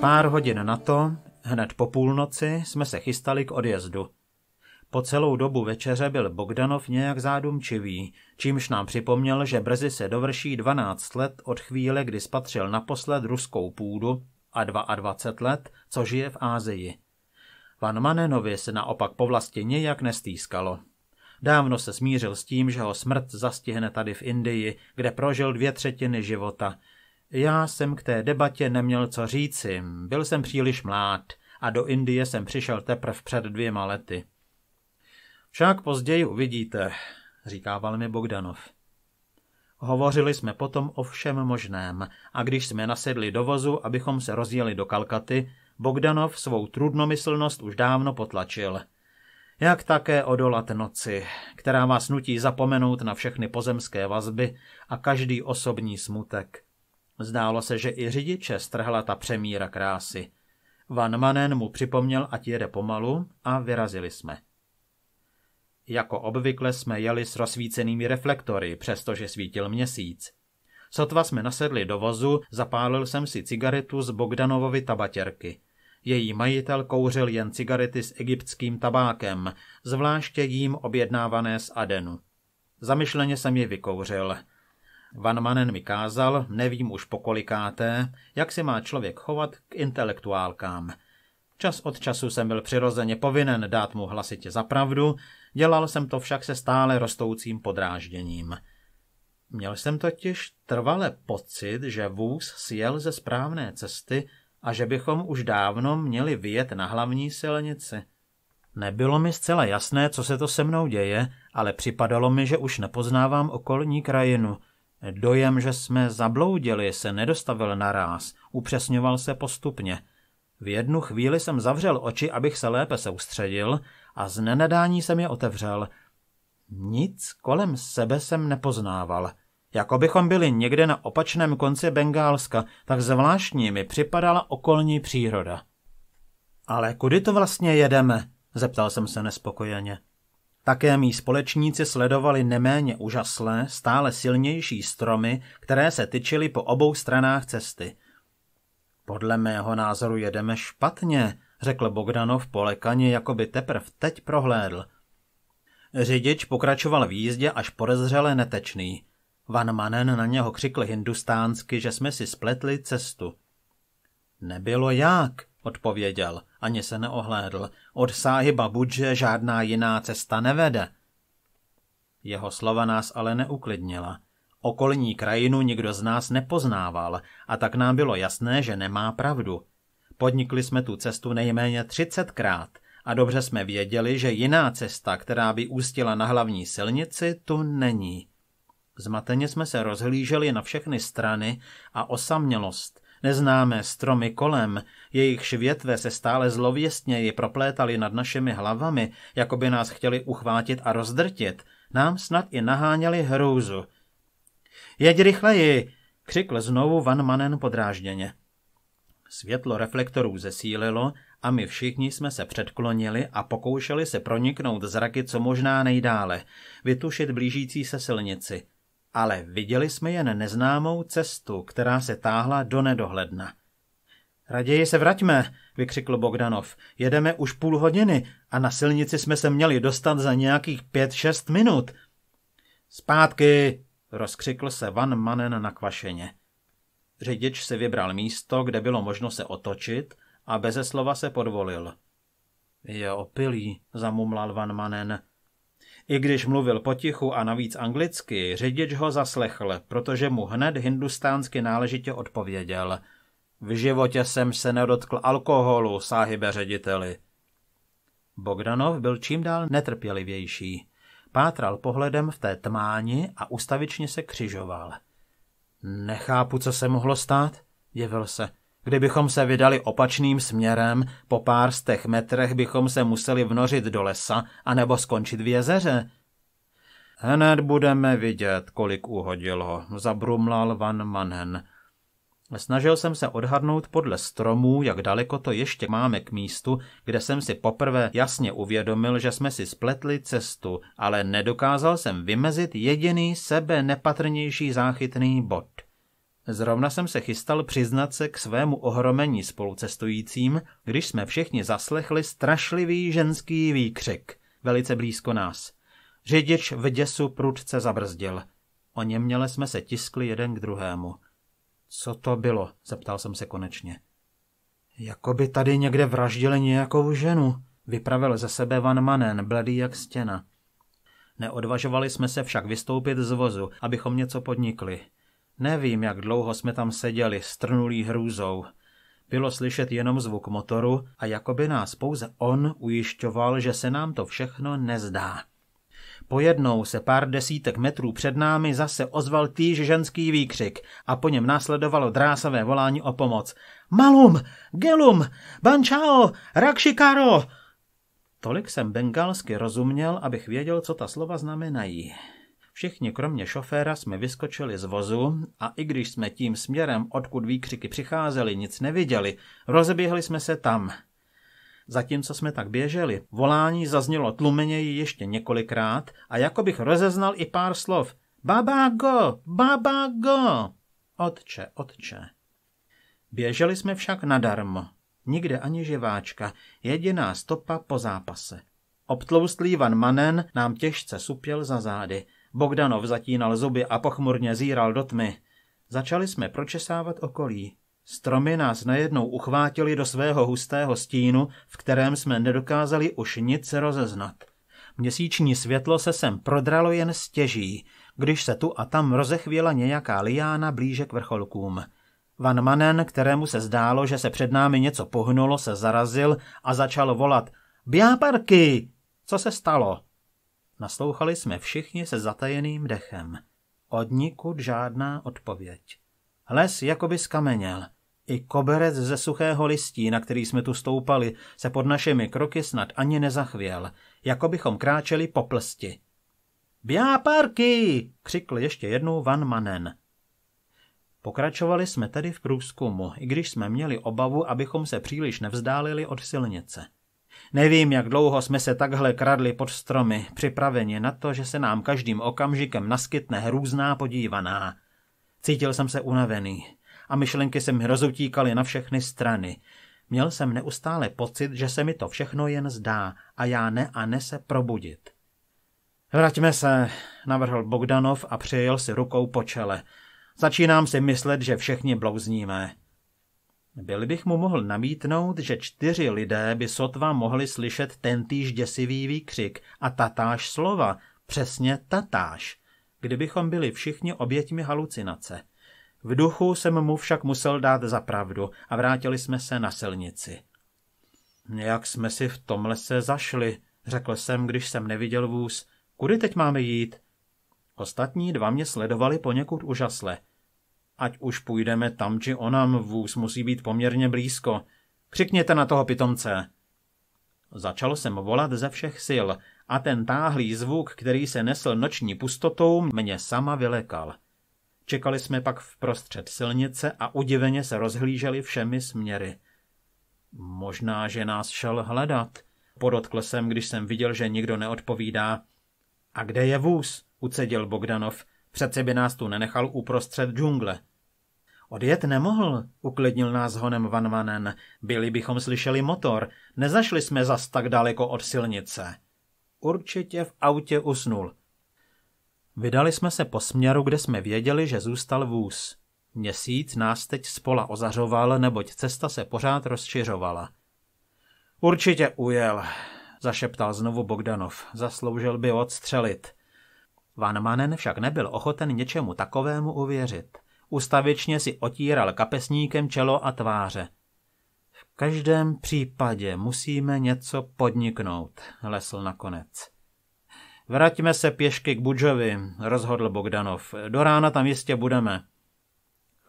Pár hodin na to, hned po půlnoci, jsme se chystali k odjezdu. Po celou dobu večeře byl Bogdanov nějak zádumčivý, čímž nám připomněl, že brzy se dovrší 12 let od chvíle, kdy spatřil naposled ruskou půdu a 22 let, co žije v Ázii. Van Manenovi se naopak po vlasti nějak nestýskalo. Dávno se smířil s tím, že ho smrt zastihne tady v Indii, kde prožil dvě třetiny života – já jsem k té debatě neměl co říci, byl jsem příliš mlád a do Indie jsem přišel teprve před dvěma lety. Však později uvidíte, říkával mi Bogdanov. Hovořili jsme potom o všem možném a když jsme nasedli do vozu, abychom se rozjeli do Kalkaty, Bogdanov svou trudnomyslnost už dávno potlačil. Jak také odolat noci, která vás nutí zapomenout na všechny pozemské vazby a každý osobní smutek – Zdálo se, že i řidiče strhla ta přemíra krásy. Van Manen mu připomněl, ať jede pomalu a vyrazili jsme. Jako obvykle jsme jeli s rozsvícenými reflektory, přestože svítil měsíc. Sotva jsme nasedli do vozu, zapálil jsem si cigaretu z Bogdanovovy tabatěrky. Její majitel kouřil jen cigarety s egyptským tabákem, zvláště jím objednávané z Adenu. Zamyšleně jsem je vykouřil – Van Manen mi kázal, nevím už pokolikáté, jak se má člověk chovat k intelektuálkám. Čas od času jsem byl přirozeně povinen dát mu hlasitě za pravdu, dělal jsem to však se stále rostoucím podrážděním. Měl jsem totiž trvale pocit, že vůz sjel ze správné cesty a že bychom už dávno měli vyjet na hlavní silnici. Nebylo mi zcela jasné, co se to se mnou děje, ale připadalo mi, že už nepoznávám okolní krajinu. Dojem, že jsme zabloudili, se nedostavil naráz, upřesňoval se postupně. V jednu chvíli jsem zavřel oči, abych se lépe soustředil a z nenadání jsem je otevřel. Nic kolem sebe jsem nepoznával. Jako bychom byli někde na opačném konci Bengálska, tak zvláštní mi připadala okolní příroda. Ale kudy to vlastně jedeme? zeptal jsem se nespokojeně. Také mý společníci sledovali neméně úžasle, stále silnější stromy, které se tyčily po obou stranách cesty. Podle mého názoru jedeme špatně, řekl Bogdanov polekaně, jako by teprv teď prohlédl. Řidič pokračoval v jízdě až podezřele netečný. Van Manen na něho křikl hindustánsky, že jsme si spletli cestu. Nebylo jak, odpověděl. Ani se neohlédl. Od sáhyba Budže žádná jiná cesta nevede. Jeho slova nás ale neuklidnila. Okolní krajinu nikdo z nás nepoznával a tak nám bylo jasné, že nemá pravdu. Podnikli jsme tu cestu nejméně třicetkrát a dobře jsme věděli, že jiná cesta, která by ústila na hlavní silnici, tu není. Zmateně jsme se rozhlíželi na všechny strany a osamělost Neznámé stromy kolem, jejich větve se stále zlověstněji proplétaly nad našimi hlavami, jako by nás chtěli uchvátit a rozdrtit, nám snad i naháněli hrůzu. Jeď rychleji, křikl znovu Van Manen podrážděně. Světlo reflektorů zesílilo a my všichni jsme se předklonili a pokoušeli se proniknout zraky co možná nejdále, vytušit blížící se silnici ale viděli jsme jen neznámou cestu, která se táhla do nedohledna. Raději se vraťme, vykřikl Bogdanov. Jedeme už půl hodiny a na silnici jsme se měli dostat za nějakých pět, šest minut. Zpátky, rozkřikl se Van Manen na kvašeně. Řidič si vybral místo, kde bylo možno se otočit a beze slova se podvolil. Je opilý, zamumlal Van Manen. I když mluvil potichu a navíc anglicky, řidič ho zaslechl, protože mu hned hindustánsky náležitě odpověděl. V životě jsem se nedotkl alkoholu, sáhybe řediteli. Bogdanov byl čím dál netrpělivější. Pátral pohledem v té tmáni a ustavičně se křižoval. Nechápu, co se mohlo stát, jevil se. Kdybychom se vydali opačným směrem, po pár stech metrech bychom se museli vnořit do lesa anebo skončit v jezeře. Hned budeme vidět, kolik uhodilo, zabrumlal Van Manen. Snažil jsem se odhadnout podle stromů, jak daleko to ještě máme k místu, kde jsem si poprvé jasně uvědomil, že jsme si spletli cestu, ale nedokázal jsem vymezit jediný sebe nepatrnější záchytný bod. Zrovna jsem se chystal přiznat se k svému ohromení spolucestujícím, když jsme všichni zaslechli strašlivý ženský výkřik, velice blízko nás. Řidič v děsu prudce zabrzdil. O měle jsme se tiskli jeden k druhému. Co to bylo? zeptal jsem se konečně. Jakoby tady někde vraždili nějakou ženu, vypravil ze sebe Van Manen, bledý jak stěna. Neodvažovali jsme se však vystoupit z vozu, abychom něco podnikli. Nevím, jak dlouho jsme tam seděli, strnulý hrůzou. Bylo slyšet jenom zvuk motoru a jakoby nás pouze on ujišťoval, že se nám to všechno nezdá. Pojednou se pár desítek metrů před námi zase ozval týž ženský výkřik a po něm následovalo drásavé volání o pomoc. Malum! Gelum! Bančao! Rakšikaro! Tolik jsem bengalsky rozuměl, abych věděl, co ta slova znamenají. Všichni kromě šoféra jsme vyskočili z vozu a i když jsme tím směrem, odkud výkřiky přicházely, nic neviděli, rozeběhli jsme se tam. Zatímco jsme tak běželi, volání zaznělo tlumeněji ještě několikrát a jako bych rozeznal i pár slov. Babago! Babago! Otče, otče. Běželi jsme však nadarmo. Nikde ani živáčka, jediná stopa po zápase. Obtloustlý Van Manen nám těžce supěl za zády – Bogdanov zatínal zuby a pochmurně zíral do tmy. Začali jsme pročesávat okolí. Stromy nás najednou uchvátili do svého hustého stínu, v kterém jsme nedokázali už nic rozeznat. Měsíční světlo se sem prodralo jen stěží, když se tu a tam rozechvěla nějaká liána blíže k vrcholkům. Van Manen, kterému se zdálo, že se před námi něco pohnulo, se zarazil a začal volat Bjáparky! Co se stalo? Naslouchali jsme všichni se zatajeným dechem. Od nikud žádná odpověď. Les jakoby skameněl. I koberec ze suchého listí, na který jsme tu stoupali, se pod našimi kroky snad ani nezachvěl, jako bychom kráčeli po plsti. parky! křikl ještě jednou Van Manen. Pokračovali jsme tedy v průzkumu, i když jsme měli obavu, abychom se příliš nevzdálili od silnice. Nevím, jak dlouho jsme se takhle kradli pod stromy, připraveni na to, že se nám každým okamžikem naskytne hrůzná podívaná. Cítil jsem se unavený a myšlenky se mi rozutíkaly na všechny strany. Měl jsem neustále pocit, že se mi to všechno jen zdá a já ne a ne se probudit. Vraťme se, navrhl Bogdanov a přejel si rukou po čele. Začínám si myslet, že všichni blouzníme. Byl bych mu mohl namítnout, že čtyři lidé by sotva mohli slyšet tentýž děsivý výkřik a tatáž slova, přesně tatáž, kdybychom byli všichni oběťmi halucinace. V duchu jsem mu však musel dát za pravdu a vrátili jsme se na silnici. Jak jsme si v tom lese zašli, řekl jsem, když jsem neviděl vůz. Kudy teď máme jít? Ostatní dva mě sledovali poněkud užasle ať už půjdeme tam či onam, vůz musí být poměrně blízko. Křikněte na toho pitomce. Začal jsem volat ze všech sil a ten táhlý zvuk, který se nesl noční pustotou, mě sama vylekal. Čekali jsme pak vprostřed silnice a udiveně se rozhlíželi všemi směry. Možná, že nás šel hledat, podotkl jsem, když jsem viděl, že nikdo neodpovídá. A kde je vůz? ucedil Bogdanov. Přece by nás tu nenechal uprostřed džungle. Odjet nemohl, uklidnil nás honem Van Manen. Byli bychom slyšeli motor. Nezašli jsme zas tak daleko od silnice. Určitě v autě usnul. Vydali jsme se po směru, kde jsme věděli, že zůstal vůz. Měsíc nás teď spola ozařoval, neboť cesta se pořád rozšiřovala. Určitě ujel, zašeptal znovu Bogdanov. Zasloužil by odstřelit. Van Manen však nebyl ochoten něčemu takovému uvěřit. Ustavičně si otíral kapesníkem čelo a tváře. V každém případě musíme něco podniknout, lesl nakonec. Vraťme se pěšky k Budžovi, rozhodl Bogdanov. Do rána tam jistě budeme.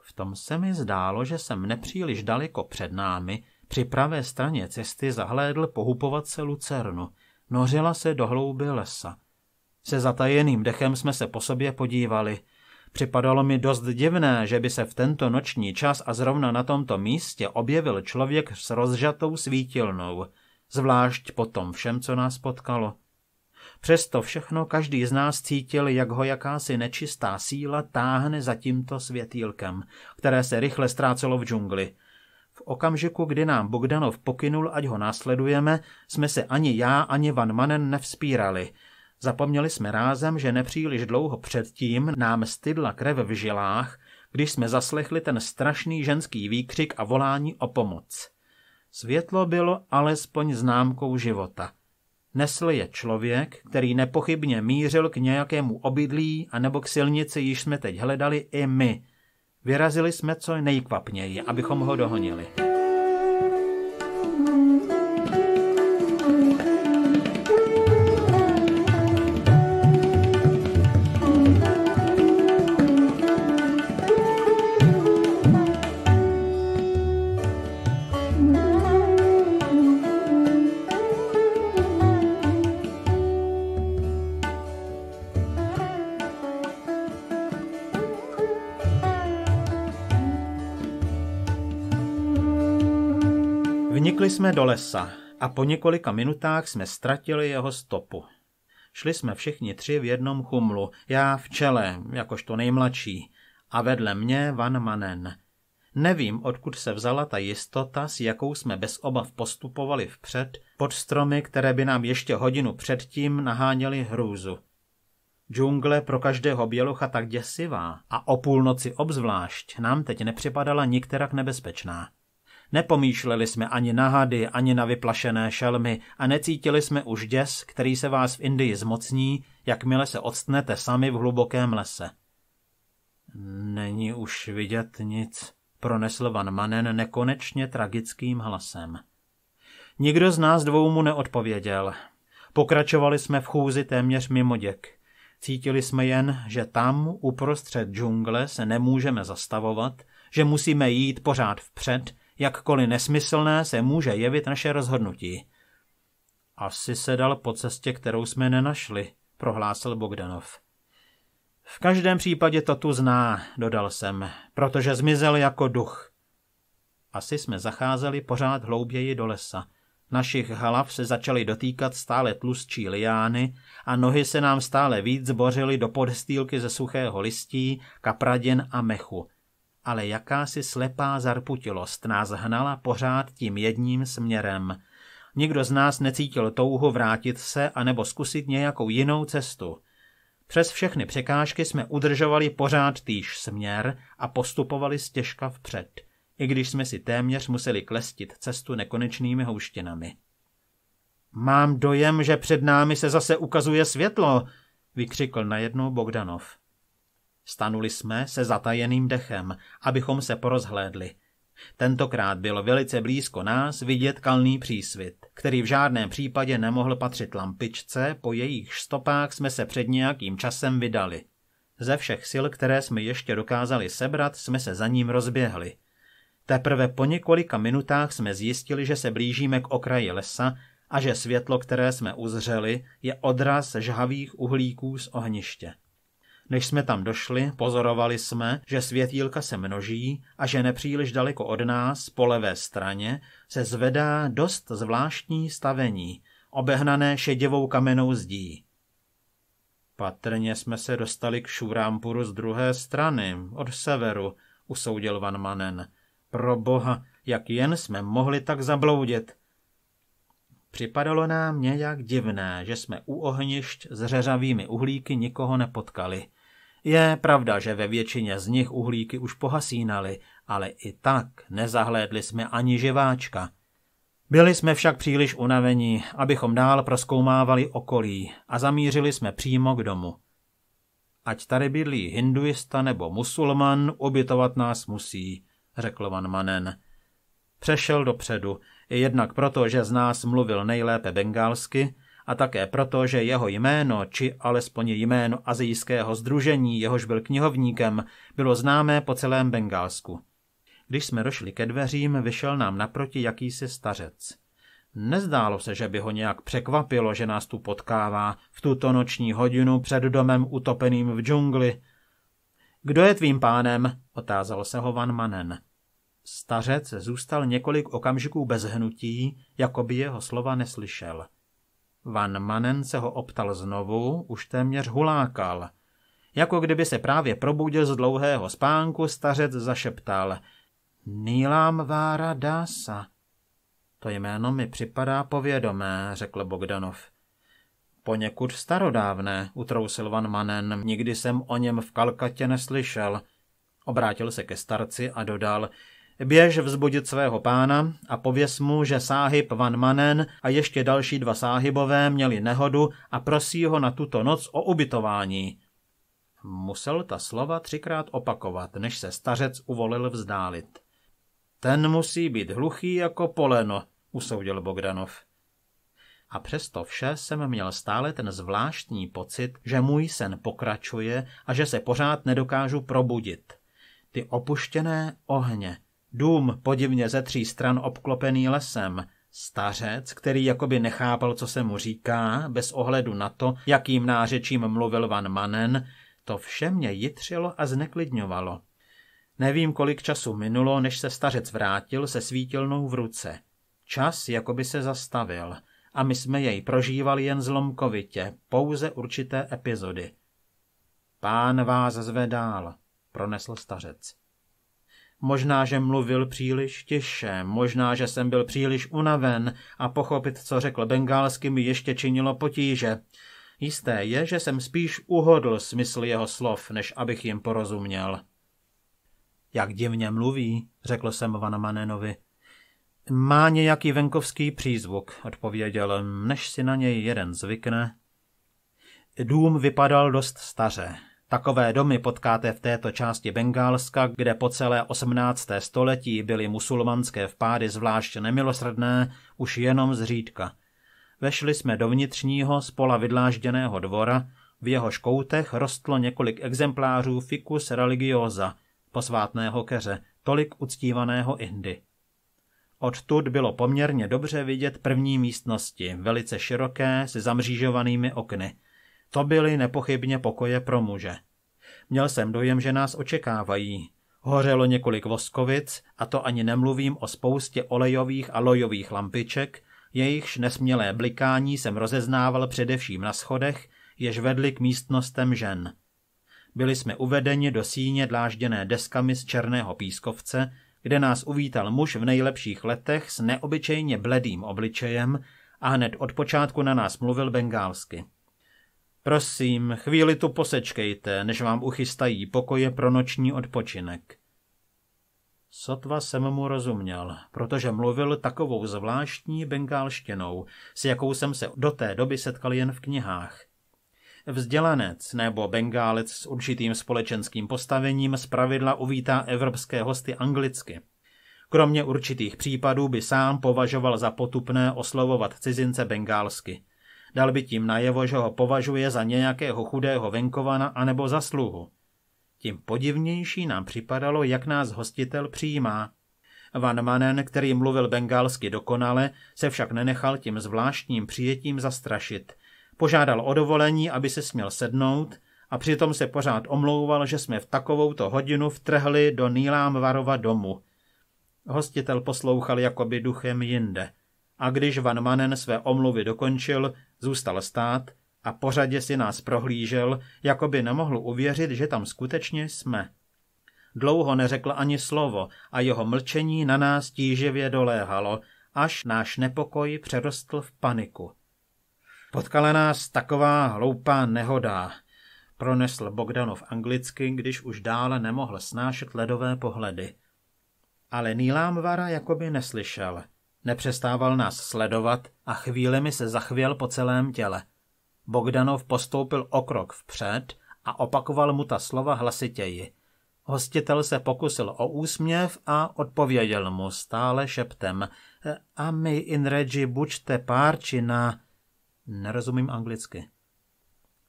V tom se mi zdálo, že jsem nepříliš daleko před námi, při pravé straně cesty zahlédl pohupovat se lucernu. Nořila se do hlouby lesa. Se zatajeným dechem jsme se po sobě podívali – Připadalo mi dost divné, že by se v tento noční čas a zrovna na tomto místě objevil člověk s rozžatou svítilnou, zvlášť po tom všem, co nás potkalo. Přesto všechno každý z nás cítil, jak ho jakási nečistá síla táhne za tímto světýlkem, které se rychle ztrácelo v džungli. V okamžiku, kdy nám Bogdanov pokynul, ať ho následujeme, jsme se ani já, ani Van Manen nevzpírali – Zapomněli jsme rázem, že nepříliš dlouho předtím nám stydla krev v žilách, když jsme zaslechli ten strašný ženský výkřik a volání o pomoc. Světlo bylo alespoň známkou života. Nesl je člověk, který nepochybně mířil k nějakému obydlí a nebo k silnici, již jsme teď hledali i my. Vyrazili jsme co nejkvapněji, abychom ho dohonili. šli jsme do lesa a po několika minutách jsme ztratili jeho stopu. Šli jsme všichni tři v jednom chumlu, já v čele, jakožto nejmladší, a vedle mě Van Manen. Nevím, odkud se vzala ta jistota, s jakou jsme bez obav postupovali vpřed, pod stromy, které by nám ještě hodinu předtím naháněly hrůzu. Džungle pro každého bělocha tak děsivá a o půlnoci obzvlášť nám teď nepřipadala nikterak nebezpečná. Nepomýšleli jsme ani na hady, ani na vyplašené šelmy a necítili jsme už děs, který se vás v Indii zmocní, jakmile se odstnete sami v hlubokém lese. Není už vidět nic, pronesl Van Manen nekonečně tragickým hlasem. Nikdo z nás dvou mu neodpověděl. Pokračovali jsme v chůzi téměř mimo děk. Cítili jsme jen, že tam, uprostřed džungle, se nemůžeme zastavovat, že musíme jít pořád vpřed Jakkoliv nesmyslné se může jevit naše rozhodnutí. Asi se dal po cestě, kterou jsme nenašli, prohlásil Bogdanov. V každém případě to tu zná, dodal jsem, protože zmizel jako duch. Asi jsme zacházeli pořád hlouběji do lesa. Našich hlav se začaly dotýkat stále tlustší liány a nohy se nám stále víc bořily do podstýlky ze suchého listí, kapradin a mechu ale jakási slepá zarputilost nás hnala pořád tím jedním směrem. Nikdo z nás necítil touhu vrátit se anebo zkusit nějakou jinou cestu. Přes všechny překážky jsme udržovali pořád týž směr a postupovali stěžka vpřed, i když jsme si téměř museli klestit cestu nekonečnými houštinami. Mám dojem, že před námi se zase ukazuje světlo, vykřikl najednou Bogdanov. Stanuli jsme se zatajeným dechem, abychom se porozhlédli. Tentokrát bylo velice blízko nás vidět kalný přísvit, který v žádném případě nemohl patřit lampičce, po jejich stopách jsme se před nějakým časem vydali. Ze všech sil, které jsme ještě dokázali sebrat, jsme se za ním rozběhli. Teprve po několika minutách jsme zjistili, že se blížíme k okraji lesa a že světlo, které jsme uzřeli, je odraz žhavých uhlíků z ohniště. Než jsme tam došli, pozorovali jsme, že světílka se množí a že nepříliš daleko od nás, po levé straně, se zvedá dost zvláštní stavení, obehnané šedivou kamenou zdí. Patrně jsme se dostali k Šurámpuru z druhé strany, od severu, usoudil Van Manen. Pro boha, jak jen jsme mohli tak zabloudit. Připadalo nám nějak divné, že jsme u ohnišť s řeřavými uhlíky nikoho nepotkali. Je pravda, že ve většině z nich uhlíky už pohasínaly, ale i tak nezahlédli jsme ani živáčka. Byli jsme však příliš unavení, abychom dál proskoumávali okolí a zamířili jsme přímo k domu. Ať tady bydlí hinduista nebo musulman, obětovat nás musí, řekl Van Manen. Přešel dopředu, jednak proto, že z nás mluvil nejlépe bengálsky, a také proto, že jeho jméno, či alespoň jméno azijského združení, jehož byl knihovníkem, bylo známé po celém Bengálsku. Když jsme došli ke dveřím, vyšel nám naproti jakýsi stařec. Nezdálo se, že by ho nějak překvapilo, že nás tu potkává v tuto noční hodinu před domem utopeným v džungli. Kdo je tvým pánem? otázal se ho Van Manen. Stařec zůstal několik okamžiků bez hnutí, jako by jeho slova neslyšel. Van Manen se ho optal znovu, už téměř hulákal. Jako kdyby se právě probudil z dlouhého spánku, stařec zašeptal. Nílám Vára dása. To jméno mi připadá povědomé, řekl Bogdanov. Poněkud starodávné, utrousil Van Manen, nikdy jsem o něm v Kalkatě neslyšel. Obrátil se ke starci a dodal, Běž vzbudit svého pána a pověs mu, že sáhyb Van Manen a ještě další dva sáhybové měli nehodu a prosí ho na tuto noc o ubytování. Musel ta slova třikrát opakovat, než se stařec uvolil vzdálit. Ten musí být hluchý jako poleno, usoudil Bogdanov. A přesto vše jsem měl stále ten zvláštní pocit, že můj sen pokračuje a že se pořád nedokážu probudit. Ty opuštěné ohně, Dům podivně ze tří stran obklopený lesem, Stařec, který jakoby nechápal, co se mu říká, bez ohledu na to, jakým nářečím mluvil Van Manen, to vše mě jitřilo a zneklidňovalo. Nevím, kolik času minulo, než se stařec vrátil se svítilnou v ruce. Čas jakoby se zastavil a my jsme jej prožívali jen zlomkovitě, pouze určité epizody. Pán vás zvedál, pronesl stařec. Možná, že mluvil příliš tiše, možná, že jsem byl příliš unaven a pochopit, co řekl bengálsky, mi ještě činilo potíže. Jisté je, že jsem spíš uhodl smysl jeho slov, než abych jim porozuměl. Jak divně mluví, řekl jsem Vanamanenovi. Má nějaký venkovský přízvuk, odpověděl, než si na něj jeden zvykne. Dům vypadal dost staře. Takové domy potkáte v této části Bengálska, kde po celé 18. století byly musulmanské vpády zvlášť nemilosrdné, už jenom zřídka. Vešli jsme do vnitřního, spola vydlážděného dvora, v jeho škoutech rostlo několik exemplářů ficus religiosa, posvátného keře, tolik uctívaného Indy. Odtud bylo poměrně dobře vidět první místnosti, velice široké, se zamřížovanými okny – to byly nepochybně pokoje pro muže. Měl jsem dojem, že nás očekávají. Hořelo několik voskovic, a to ani nemluvím o spoustě olejových a lojových lampiček, jejichž nesmělé blikání jsem rozeznával především na schodech, jež vedly k místnostem žen. Byli jsme uvedeni do síně dlážděné deskami z černého pískovce, kde nás uvítal muž v nejlepších letech s neobyčejně bledým obličejem a hned od počátku na nás mluvil bengálsky. Prosím, chvíli tu posečkejte, než vám uchystají pokoje pro noční odpočinek. Sotva jsem mu rozuměl, protože mluvil takovou zvláštní bengálštinou, s jakou jsem se do té doby setkal jen v knihách. Vzdělanec nebo bengálec s určitým společenským postavením zpravidla uvítá evropské hosty anglicky. Kromě určitých případů by sám považoval za potupné oslovovat cizince bengálsky – Dal by tím najevo, že ho považuje za nějakého chudého venkovana anebo za sluhu. Tím podivnější nám připadalo, jak nás hostitel přijímá. Van Manen, který mluvil bengálsky dokonale, se však nenechal tím zvláštním přijetím zastrašit. Požádal o dovolení, aby se směl sednout a přitom se pořád omlouval, že jsme v takovouto hodinu vtrhli do Nílám Varova domu. Hostitel poslouchal jakoby duchem jinde a když Van Manen své omluvy dokončil, zůstal stát a pořadě si nás prohlížel, jako by nemohl uvěřit, že tam skutečně jsme. Dlouho neřekl ani slovo a jeho mlčení na nás tíživě doléhalo, až náš nepokoj přerostl v paniku. Potkala nás taková hloupá nehoda, pronesl Bogdanov anglicky, když už dále nemohl snášet ledové pohledy. Ale Nílám Vara jakoby neslyšel – Nepřestával nás sledovat a chvílemi se zachvěl po celém těle. Bogdanov postoupil o krok vpřed a opakoval mu ta slova hlasitěji. Hostitel se pokusil o úsměv a odpověděl mu stále šeptem. E, a my, Inreji, buďte párčina. Nerozumím anglicky.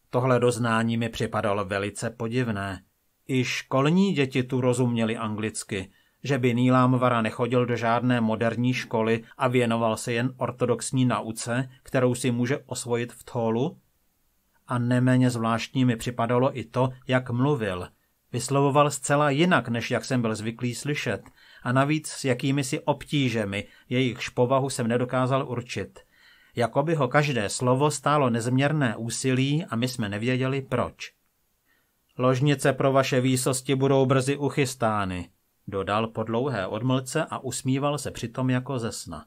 Tohle doznání mi připadalo velice podivné. I školní děti tu rozuměli anglicky, že by Nílámvara nechodil do žádné moderní školy a věnoval se jen ortodoxní nauce, kterou si může osvojit v tólu? A neméně zvláštní mi připadalo i to, jak mluvil. Vyslovoval zcela jinak, než jak jsem byl zvyklý slyšet, a navíc s jakými si obtížemi, jejichž povahu jsem nedokázal určit. Jakoby ho každé slovo stálo nezměrné úsilí a my jsme nevěděli proč. Ložnice pro vaše výsosti budou brzy uchystány, Dodal po dlouhé odmlce a usmíval se přitom jako ze sna.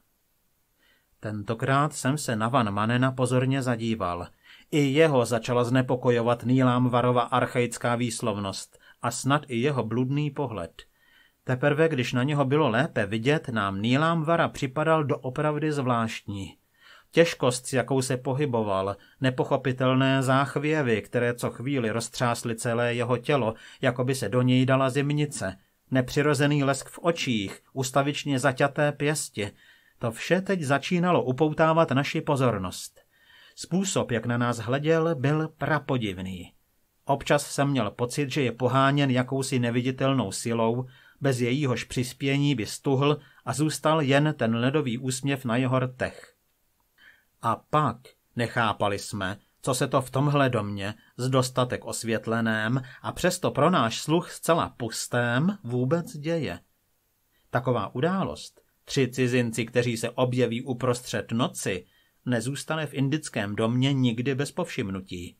Tentokrát jsem se na Van Manena pozorně zadíval. I jeho začala znepokojovat Varova archaická výslovnost a snad i jeho bludný pohled. Teprve, když na něho bylo lépe vidět, nám Nílámvara připadal doopravdy zvláštní. Těžkost, s jakou se pohyboval, nepochopitelné záchvěvy, které co chvíli roztřásly celé jeho tělo, jako by se do něj dala zimnice – nepřirozený lesk v očích, ustavičně zaťaté pěsti. To vše teď začínalo upoutávat naši pozornost. Způsob, jak na nás hleděl, byl prapodivný. Občas jsem měl pocit, že je poháněn jakousi neviditelnou silou, bez jejíhož přispění by stuhl a zůstal jen ten ledový úsměv na jeho rtech. A pak nechápali jsme, co se to v tomhle domě s dostatek osvětleném a přesto pro náš sluch zcela pustém vůbec děje. Taková událost, tři cizinci, kteří se objeví uprostřed noci, nezůstane v indickém domě nikdy bez povšimnutí.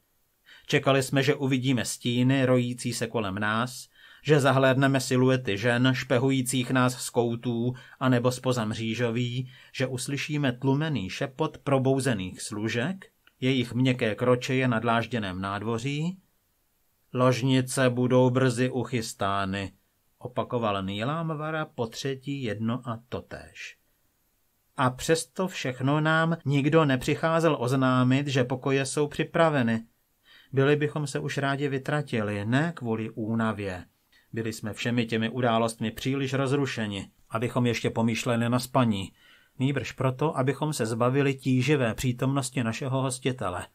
Čekali jsme, že uvidíme stíny rojící se kolem nás, že zahlédneme siluety žen špehujících nás z koutů anebo spoza mřížoví, že uslyšíme tlumený šepot probouzených služek jejich měkké kročeje na dlážděném nádvoří. Ložnice budou brzy uchystány, opakoval Nílámvara po třetí jedno a totéž. A přesto všechno nám nikdo nepřicházel oznámit, že pokoje jsou připraveny. Byli bychom se už rádi vytratili, ne kvůli únavě. Byli jsme všemi těmi událostmi příliš rozrušeni, abychom ještě pomýšleli na spaní nýbrž proto, abychom se zbavili tíživé přítomnosti našeho hostitele.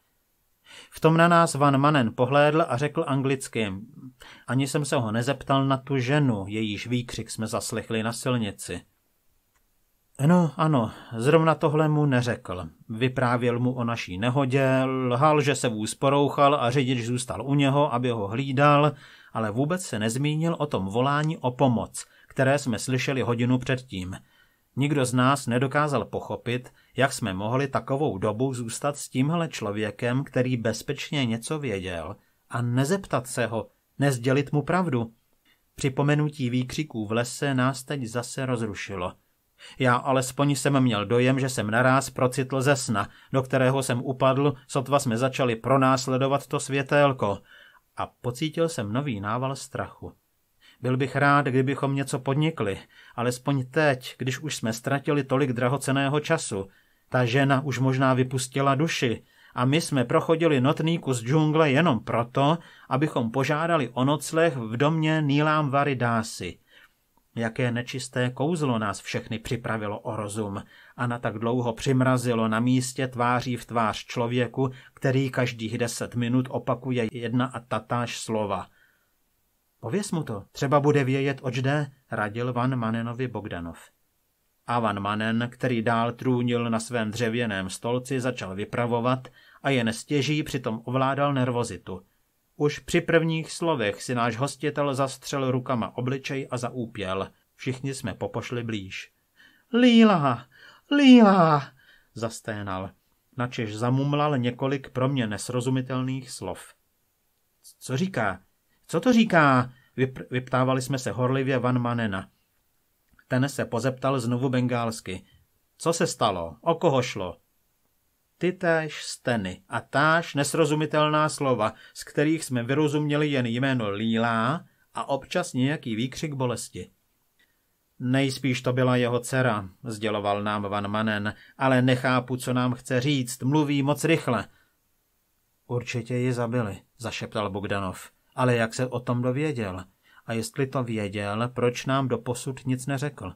V tom na nás Van Manen pohlédl a řekl anglicky. Ani jsem se ho nezeptal na tu ženu, jejíž výkřik jsme zaslechli na silnici. No, ano, zrovna tohle mu neřekl. Vyprávěl mu o naší nehodě, lhal, že se vůz porouchal a řidič zůstal u něho, aby ho hlídal, ale vůbec se nezmínil o tom volání o pomoc, které jsme slyšeli hodinu předtím – Nikdo z nás nedokázal pochopit, jak jsme mohli takovou dobu zůstat s tímhle člověkem, který bezpečně něco věděl, a nezeptat se ho, nezdělit mu pravdu. Připomenutí výkřiků v lese nás teď zase rozrušilo. Já alespoň jsem měl dojem, že jsem naráz procitl ze sna, do kterého jsem upadl, sotva jsme začali pronásledovat to světélko. A pocítil jsem nový nával strachu. Byl bych rád, kdybychom něco podnikli, alespoň teď, když už jsme ztratili tolik drahoceného času. Ta žena už možná vypustila duši a my jsme prochodili notný kus džungle jenom proto, abychom požádali o nocleh v domě Nílám Vary Dásy. Jaké nečisté kouzlo nás všechny připravilo o rozum a na tak dlouho přimrazilo na místě tváří v tvář člověku, který každých deset minut opakuje jedna a tatáž slova – Pověz mu to, třeba bude vědět, oč jde, radil Van Manenovi Bogdanov. A Van Manen, který dál trůnil na svém dřevěném stolci, začal vypravovat a jen stěží přitom ovládal nervozitu. Už při prvních slovech si náš hostitel zastřel rukama obličej a zaúpěl. Všichni jsme popošli blíž. Líla! Líla! zasténal. Načež zamumlal několik pro mě nesrozumitelných slov. Co říká? Co to říká? Vyp- vyptávali jsme se horlivě Van Manena. Ten se pozeptal znovu bengálsky. Co se stalo? O koho šlo? Ty též steny a táž nesrozumitelná slova, z kterých jsme vyrozuměli jen jméno Lílá a občas nějaký výkřik bolesti. Nejspíš to byla jeho dcera, sděloval nám Van Manen, ale nechápu, co nám chce říct, mluví moc rychle. Určitě ji zabili, zašeptal Bogdanov. Ale jak se o tom dověděl? A jestli to věděl, proč nám doposud nic neřekl?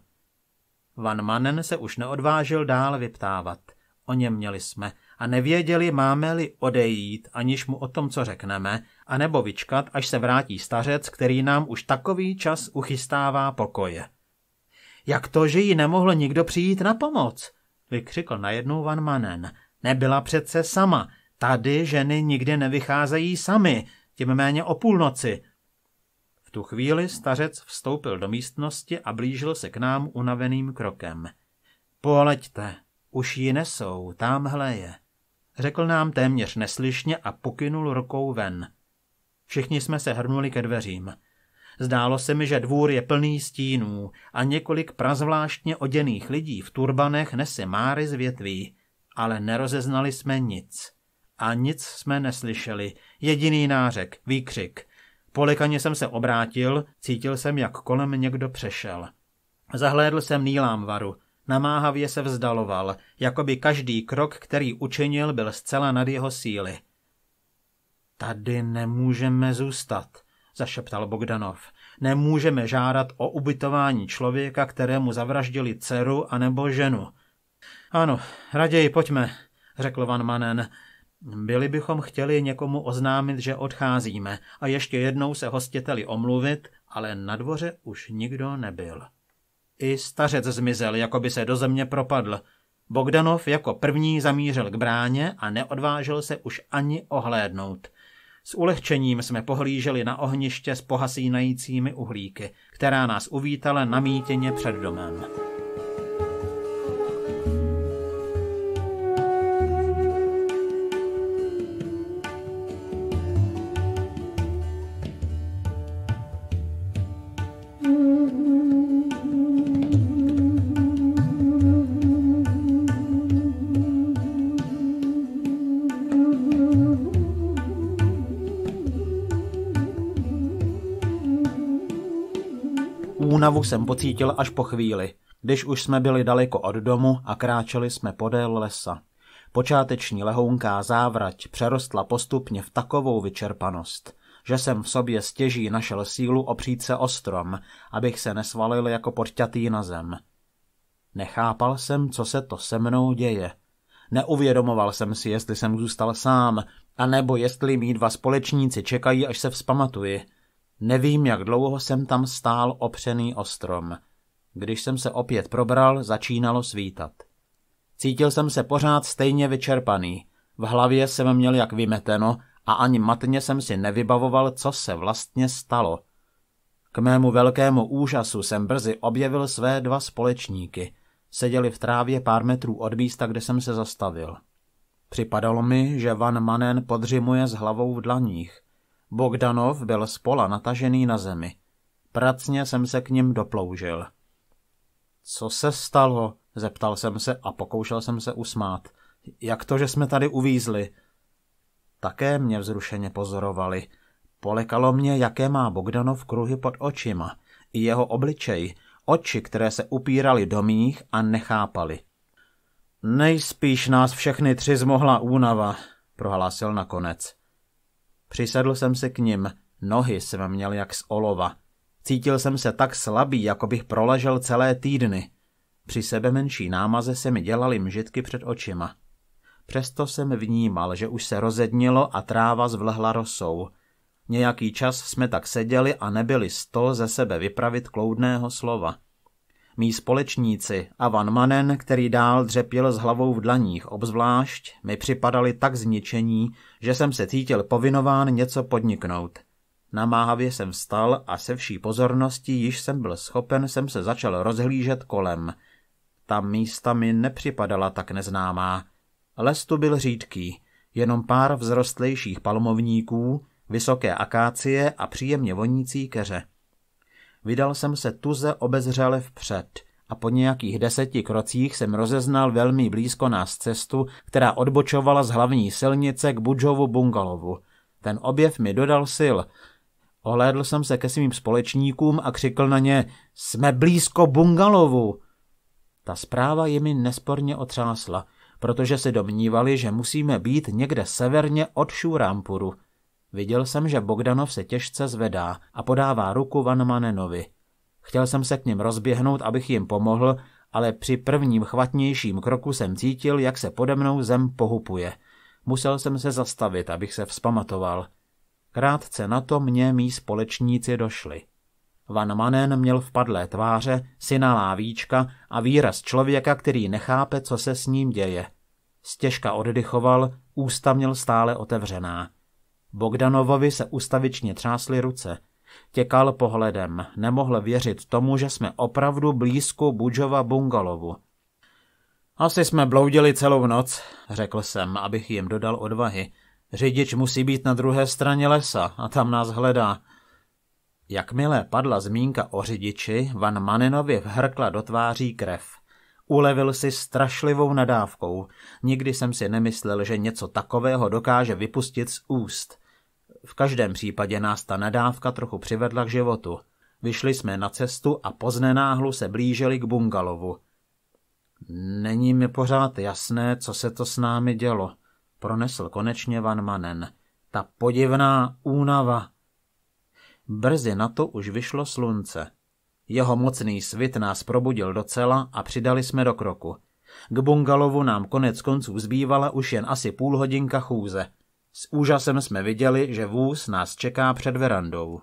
Van Manen se už neodvážil dál vyptávat. O něm měli jsme a nevěděli, máme-li odejít, aniž mu o tom, co řekneme, anebo vyčkat, až se vrátí stařec, který nám už takový čas uchystává pokoje. Jak to, že jí nemohl nikdo přijít na pomoc? vykřikl najednou Van Manen. Nebyla přece sama. Tady ženy nikdy nevycházejí sami tím méně o půlnoci. V tu chvíli stařec vstoupil do místnosti a blížil se k nám unaveným krokem. Poleďte, už ji nesou, tamhle je, řekl nám téměř neslyšně a pokynul rukou ven. Všichni jsme se hrnuli ke dveřím. Zdálo se mi, že dvůr je plný stínů a několik prazvláštně oděných lidí v turbanech nese máry z větví, ale nerozeznali jsme nic a nic jsme neslyšeli. Jediný nářek, výkřik. Polekaně jsem se obrátil, cítil jsem, jak kolem někdo přešel. Zahlédl jsem Nílámvaru. Namáhavě se vzdaloval, jako by každý krok, který učinil, byl zcela nad jeho síly. Tady nemůžeme zůstat, zašeptal Bogdanov. Nemůžeme žádat o ubytování člověka, kterému zavraždili dceru anebo ženu. Ano, raději pojďme, řekl Van Manen. Byli bychom chtěli někomu oznámit, že odcházíme a ještě jednou se hostiteli omluvit, ale na dvoře už nikdo nebyl. I stařec zmizel, jako by se do země propadl. Bogdanov jako první zamířil k bráně a neodvážil se už ani ohlédnout. S ulehčením jsme pohlíželi na ohniště s pohasínajícími uhlíky, která nás uvítala na mítěně před domem. Únavu jsem pocítil až po chvíli, když už jsme byli daleko od domu a kráčeli jsme podél lesa. Počáteční lehounká závrať přerostla postupně v takovou vyčerpanost, že jsem v sobě stěží našel sílu opřít se o strom, abych se nesvalil jako podťatý na zem. Nechápal jsem, co se to se mnou děje. Neuvědomoval jsem si, jestli jsem zůstal sám, anebo jestli mý dva společníci čekají, až se vzpamatuji – Nevím, jak dlouho jsem tam stál opřený o strom. Když jsem se opět probral, začínalo svítat. Cítil jsem se pořád stejně vyčerpaný. V hlavě jsem měl jak vymeteno a ani matně jsem si nevybavoval, co se vlastně stalo. K mému velkému úžasu jsem brzy objevil své dva společníky. Seděli v trávě pár metrů od místa, kde jsem se zastavil. Připadalo mi, že Van Manen podřimuje s hlavou v dlaních. Bogdanov byl spola natažený na zemi. Pracně jsem se k ním doploužil. Co se stalo? Zeptal jsem se a pokoušel jsem se usmát. Jak to, že jsme tady uvízli? Také mě vzrušeně pozorovali. Polekalo mě, jaké má Bogdanov kruhy pod očima. I jeho obličej, oči, které se upíraly do mých a nechápali. Nejspíš nás všechny tři zmohla únava, prohlásil nakonec. Přisadl jsem se k ním, nohy jsem měl jak z olova. Cítil jsem se tak slabý, jako bych proležel celé týdny. Při sebe menší námaze se mi dělaly mžitky před očima. Přesto jsem vnímal, že už se rozednilo a tráva zvlhla rosou. Nějaký čas jsme tak seděli a nebyli sto ze sebe vypravit kloudného slova. Mí společníci a Van Manen, který dál dřepil s hlavou v dlaních obzvlášť, mi připadali tak zničení, že jsem se cítil povinován něco podniknout. Namáhavě jsem vstal a se vší pozorností již jsem byl schopen, jsem se začal rozhlížet kolem. Ta místa mi nepřipadala tak neznámá. Les tu byl řídký, jenom pár vzrostlejších palmovníků, vysoké akácie a příjemně vonící keře. Vydal jsem se tuze obezřele vpřed a po nějakých deseti krocích jsem rozeznal velmi blízko nás cestu, která odbočovala z hlavní silnice k Budžovu bungalovu. Ten objev mi dodal sil. Ohlédl jsem se ke svým společníkům a křikl na ně Jsme blízko bungalovu! Ta zpráva jimi nesporně otřásla, protože se domnívali, že musíme být někde severně od Šurámpuru. Viděl jsem, že Bogdanov se těžce zvedá a podává ruku Van Manenovi. Chtěl jsem se k ním rozběhnout, abych jim pomohl, ale při prvním chvatnějším kroku jsem cítil, jak se pode mnou zem pohupuje. Musel jsem se zastavit, abych se vzpamatoval. Krátce na to mě mý společníci došli. Van Manen měl vpadlé tváře, synalá víčka a výraz člověka, který nechápe, co se s ním děje. Stěžka oddychoval, ústa měl stále otevřená. Bogdanovovi se ustavičně třásly ruce. Těkal pohledem, nemohl věřit tomu, že jsme opravdu blízko Budžova bungalovu. Asi jsme bloudili celou noc, řekl jsem, abych jim dodal odvahy. Řidič musí být na druhé straně lesa a tam nás hledá. Jakmile padla zmínka o řidiči, Van Manenovi vhrkla do tváří krev. Ulevil si strašlivou nadávkou. Nikdy jsem si nemyslel, že něco takového dokáže vypustit z úst. V každém případě nás ta nadávka trochu přivedla k životu. Vyšli jsme na cestu a poznenáhlu se blížili k bungalovu. Není mi pořád jasné, co se to s námi dělo, pronesl konečně Van Manen. Ta podivná únava. Brzy na to už vyšlo slunce. Jeho mocný svit nás probudil docela a přidali jsme do kroku. K bungalovu nám konec konců zbývala už jen asi půl hodinka chůze. S úžasem jsme viděli, že vůz nás čeká před verandou.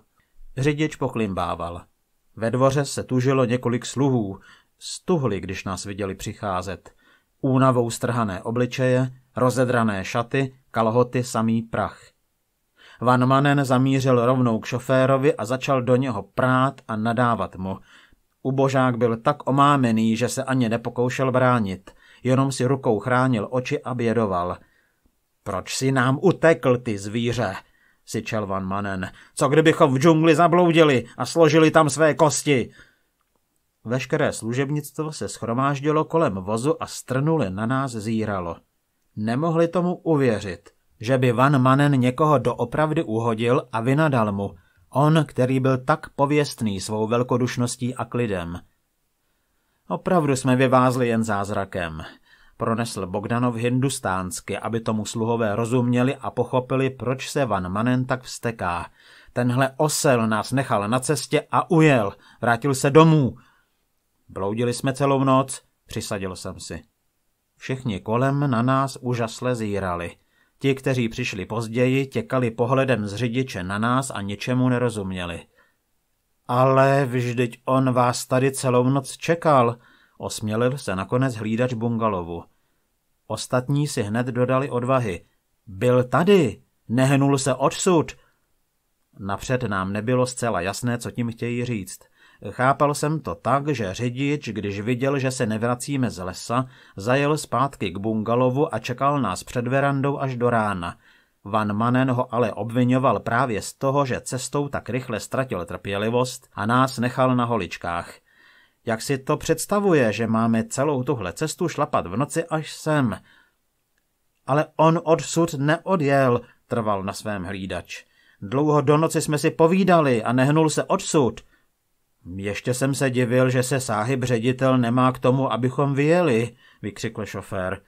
Řidič poklimbával. Ve dvoře se tužilo několik sluhů. Stuhli, když nás viděli přicházet. Únavou strhané obličeje, rozedrané šaty, kalhoty, samý prach. Van Manen zamířil rovnou k šoférovi a začal do něho prát a nadávat mu. Ubožák byl tak omámený, že se ani nepokoušel bránit, jenom si rukou chránil oči a bědoval – proč si nám utekl, ty zvíře? syčel Van Manen. Co kdybychom v džungli zabloudili a složili tam své kosti? Veškeré služebnictvo se schromáždilo kolem vozu a strnule na nás zíralo. Nemohli tomu uvěřit, že by Van Manen někoho doopravdy uhodil a vynadal mu, on, který byl tak pověstný svou velkodušností a klidem. Opravdu jsme vyvázli jen zázrakem pronesl Bogdanov hindustánsky, aby tomu sluhové rozuměli a pochopili, proč se Van Manen tak vsteká. Tenhle osel nás nechal na cestě a ujel. Vrátil se domů. Bloudili jsme celou noc, přisadil jsem si. Všichni kolem na nás úžasle zírali. Ti, kteří přišli později, těkali pohledem z řidiče na nás a ničemu nerozuměli. Ale vždyť on vás tady celou noc čekal, osmělil se nakonec hlídač bungalovu. Ostatní si hned dodali odvahy. Byl tady, nehnul se odsud. Napřed nám nebylo zcela jasné, co tím chtějí říct. Chápal jsem to tak, že řidič, když viděl, že se nevracíme z lesa, zajel zpátky k bungalovu a čekal nás před verandou až do rána. Van Manen ho ale obvinoval právě z toho, že cestou tak rychle ztratil trpělivost a nás nechal na holičkách – jak si to představuje, že máme celou tuhle cestu šlapat v noci až sem? Ale on odsud neodjel, trval na svém hlídač. Dlouho do noci jsme si povídali a nehnul se odsud. Ještě jsem se divil, že se sáhy ředitel nemá k tomu, abychom vyjeli, vykřikl šofér.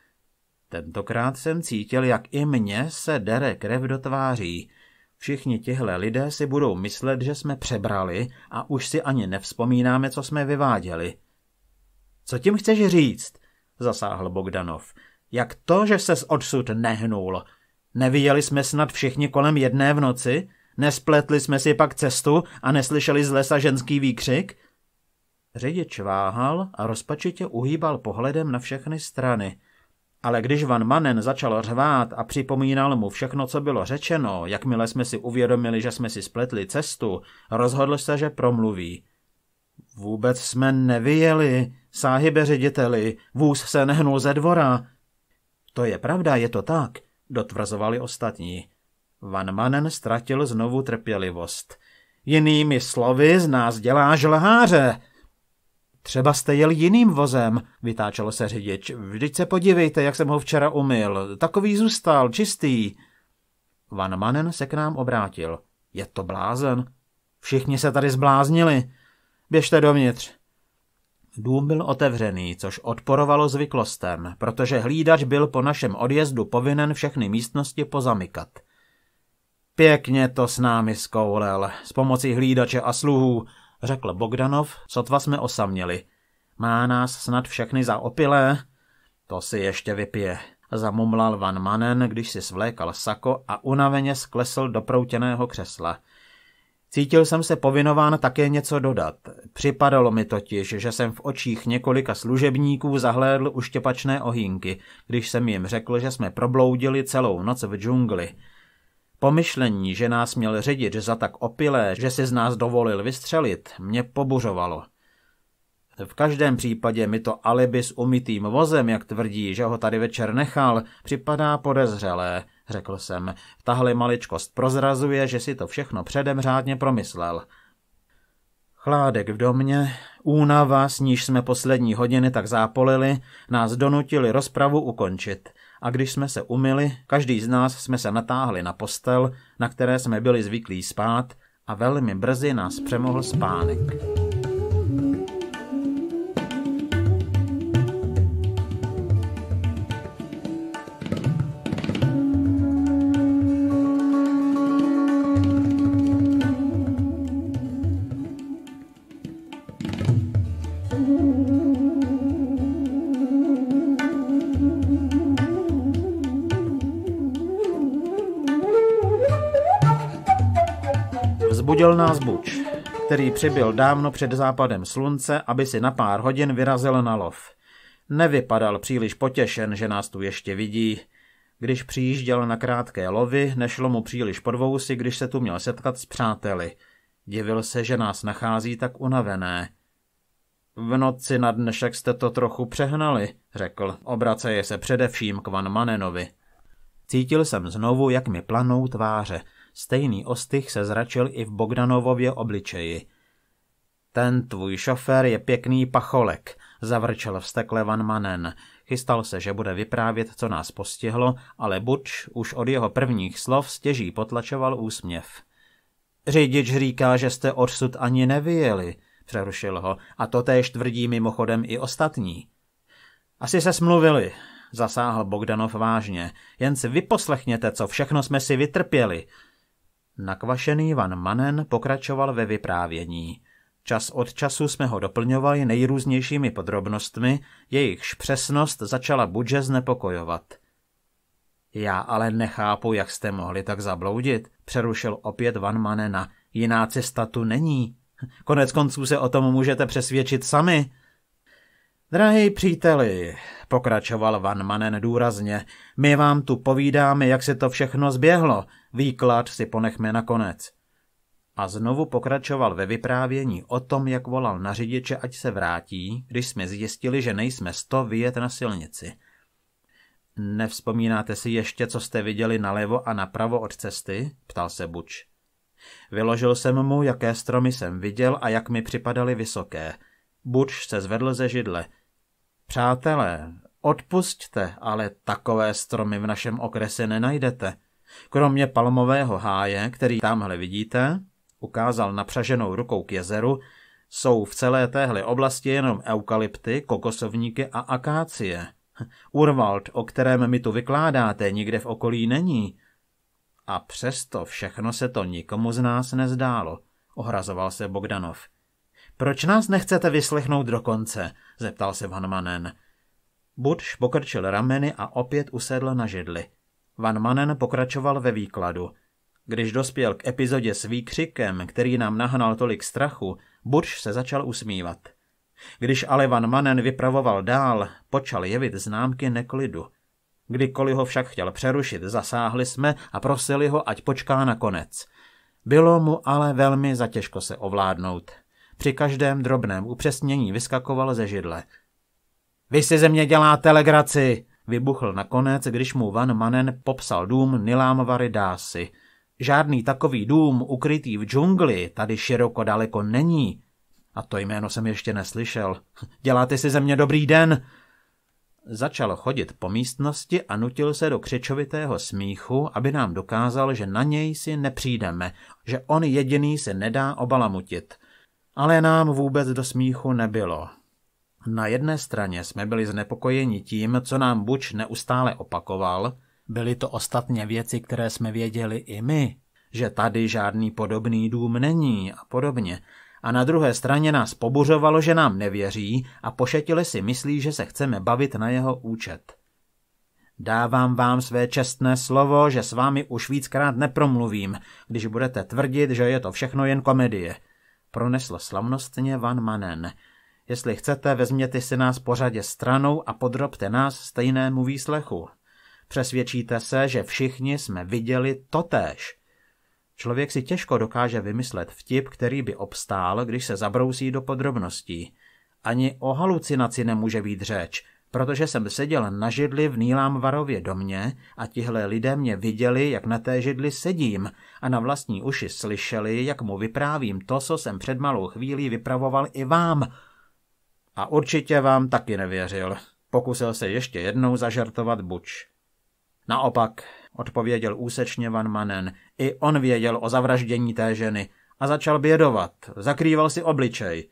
Tentokrát jsem cítil, jak i mně se dere krev do tváří. Všichni tihle lidé si budou myslet, že jsme přebrali a už si ani nevzpomínáme, co jsme vyváděli. Co tím chceš říct? zasáhl Bogdanov. Jak to, že ses odsud nehnul? Neviděli jsme snad všichni kolem jedné v noci? Nespletli jsme si pak cestu a neslyšeli z lesa ženský výkřik? Řidič váhal a rozpačitě uhýbal pohledem na všechny strany – ale když Van Manen začal řvát a připomínal mu všechno, co bylo řečeno, jakmile jsme si uvědomili, že jsme si spletli cestu, rozhodl se, že promluví. Vůbec jsme nevyjeli, sáhybe řediteli, vůz se nehnul ze dvora. To je pravda, je to tak, dotvrzovali ostatní. Van Manen ztratil znovu trpělivost. Jinými slovy z nás děláš lháře, Třeba jste jel jiným vozem, vytáčel se řidič. Vždyť se podívejte, jak jsem ho včera umyl. Takový zůstal, čistý. Van Manen se k nám obrátil. Je to blázen. Všichni se tady zbláznili. Běžte dovnitř. Dům byl otevřený, což odporovalo zvyklostem, protože hlídač byl po našem odjezdu povinen všechny místnosti pozamykat. Pěkně to s námi skoulel, s pomocí hlídače a sluhů, řekl Bogdanov, sotva jsme osaměli. Má nás snad všechny za opilé? To si ještě vypije, zamumlal Van Manen, když si svlékal sako a unaveně sklesl do proutěného křesla. Cítil jsem se povinován také něco dodat. Připadalo mi totiž, že jsem v očích několika služebníků zahlédl uštěpačné ohýnky, když jsem jim řekl, že jsme probloudili celou noc v džungli. Pomyšlení, že nás měl ředit za tak opilé, že si z nás dovolil vystřelit, mě pobuřovalo. V každém případě mi to alibi s umytým vozem, jak tvrdí, že ho tady večer nechal, připadá podezřelé, řekl jsem. Tahle maličkost prozrazuje, že si to všechno předem řádně promyslel. Chládek v domě, únava, s níž jsme poslední hodiny tak zápolili, nás donutili rozpravu ukončit – a když jsme se umyli, každý z nás jsme se natáhli na postel, na které jsme byli zvyklí spát a velmi brzy nás přemohl spánek. Poděl nás Buč, který přibyl dávno před západem slunce, aby si na pár hodin vyrazil na lov. Nevypadal příliš potěšen, že nás tu ještě vidí. Když přijížděl na krátké lovy, nešlo mu příliš podvousy, když se tu měl setkat s přáteli. Divil se, že nás nachází tak unavené. V noci na dnešek jste to trochu přehnali, řekl, obraceje se především k Van Manenovi. Cítil jsem znovu, jak mi planou tváře. Stejný ostych se zračil i v Bogdanovově obličeji. Ten tvůj šofér je pěkný pacholek, zavrčel vstekle Van Manen. Chystal se, že bude vyprávět, co nás postihlo, ale Buč už od jeho prvních slov stěží potlačoval úsměv. Řidič říká, že jste odsud ani nevyjeli, přerušil ho, a to též tvrdí mimochodem i ostatní. Asi se smluvili, zasáhl Bogdanov vážně. Jen si vyposlechněte, co všechno jsme si vytrpěli. Nakvašený Van Manen pokračoval ve vyprávění. Čas od času jsme ho doplňovali nejrůznějšími podrobnostmi, jejichž přesnost začala Budže znepokojovat. Já ale nechápu, jak jste mohli tak zabloudit, přerušil opět Van Manena. Jiná cesta tu není. Konec konců se o tom můžete přesvědčit sami. Drahý příteli, pokračoval Van Manen důrazně, my vám tu povídáme, jak se to všechno zběhlo, Výklad si ponechme na konec. A znovu pokračoval ve vyprávění o tom, jak volal na řidiče, ať se vrátí, když jsme zjistili, že nejsme sto vyjet na silnici. Nevzpomínáte si ještě, co jste viděli nalevo a napravo od cesty? ptal se Buč. Vyložil jsem mu, jaké stromy jsem viděl a jak mi připadaly vysoké. Buč se zvedl ze židle. Přátelé, odpustte, ale takové stromy v našem okrese nenajdete. Kromě palmového háje, který tamhle vidíte, ukázal napřaženou rukou k jezeru, jsou v celé téhle oblasti jenom eukalypty, kokosovníky a akácie. Urwald, o kterém mi tu vykládáte, nikde v okolí není. A přesto všechno se to nikomu z nás nezdálo, ohrazoval se Bogdanov. Proč nás nechcete vyslechnout do konce? zeptal se Van Manen. Budš pokrčil rameny a opět usedl na židli. Van Manen pokračoval ve výkladu. Když dospěl k epizodě s výkřikem, který nám nahnal tolik strachu, Burš se začal usmívat. Když ale Van Manen vypravoval dál, počal jevit známky neklidu. Kdykoliv ho však chtěl přerušit, zasáhli jsme a prosili ho, ať počká na konec. Bylo mu ale velmi zatěžko se ovládnout. Při každém drobném upřesnění vyskakoval ze židle. Vy si ze mě děláte legraci, Vybuchl nakonec, když mu Van Manen popsal dům Nilámvary Dásy. Žádný takový dům ukrytý v džungli tady široko daleko není. A to jméno jsem ještě neslyšel. Děláte si ze mě dobrý den. Začal chodit po místnosti a nutil se do křečovitého smíchu, aby nám dokázal, že na něj si nepřijdeme, že on jediný se nedá obalamutit. Ale nám vůbec do smíchu nebylo. Na jedné straně jsme byli znepokojeni tím, co nám Buč neustále opakoval, byly to ostatně věci, které jsme věděli i my, že tady žádný podobný dům není a podobně. A na druhé straně nás pobuřovalo, že nám nevěří a pošetili si myslí, že se chceme bavit na jeho účet. Dávám vám své čestné slovo, že s vámi už víckrát nepromluvím, když budete tvrdit, že je to všechno jen komedie, pronesl slavnostně Van Manen. Jestli chcete, vezměte si nás pořadě stranou a podrobte nás stejnému výslechu. Přesvědčíte se, že všichni jsme viděli totéž. Člověk si těžko dokáže vymyslet vtip, který by obstál, když se zabrousí do podrobností. Ani o halucinaci nemůže být řeč, protože jsem seděl na židli v Nílámvarově domě a tihle lidé mě viděli, jak na té židli sedím a na vlastní uši slyšeli, jak mu vyprávím to, co jsem před malou chvílí vypravoval i vám – a určitě vám taky nevěřil. Pokusil se ještě jednou zažartovat Buč. Naopak, odpověděl úsečně Van Manen, i on věděl o zavraždění té ženy a začal bědovat, zakrýval si obličej.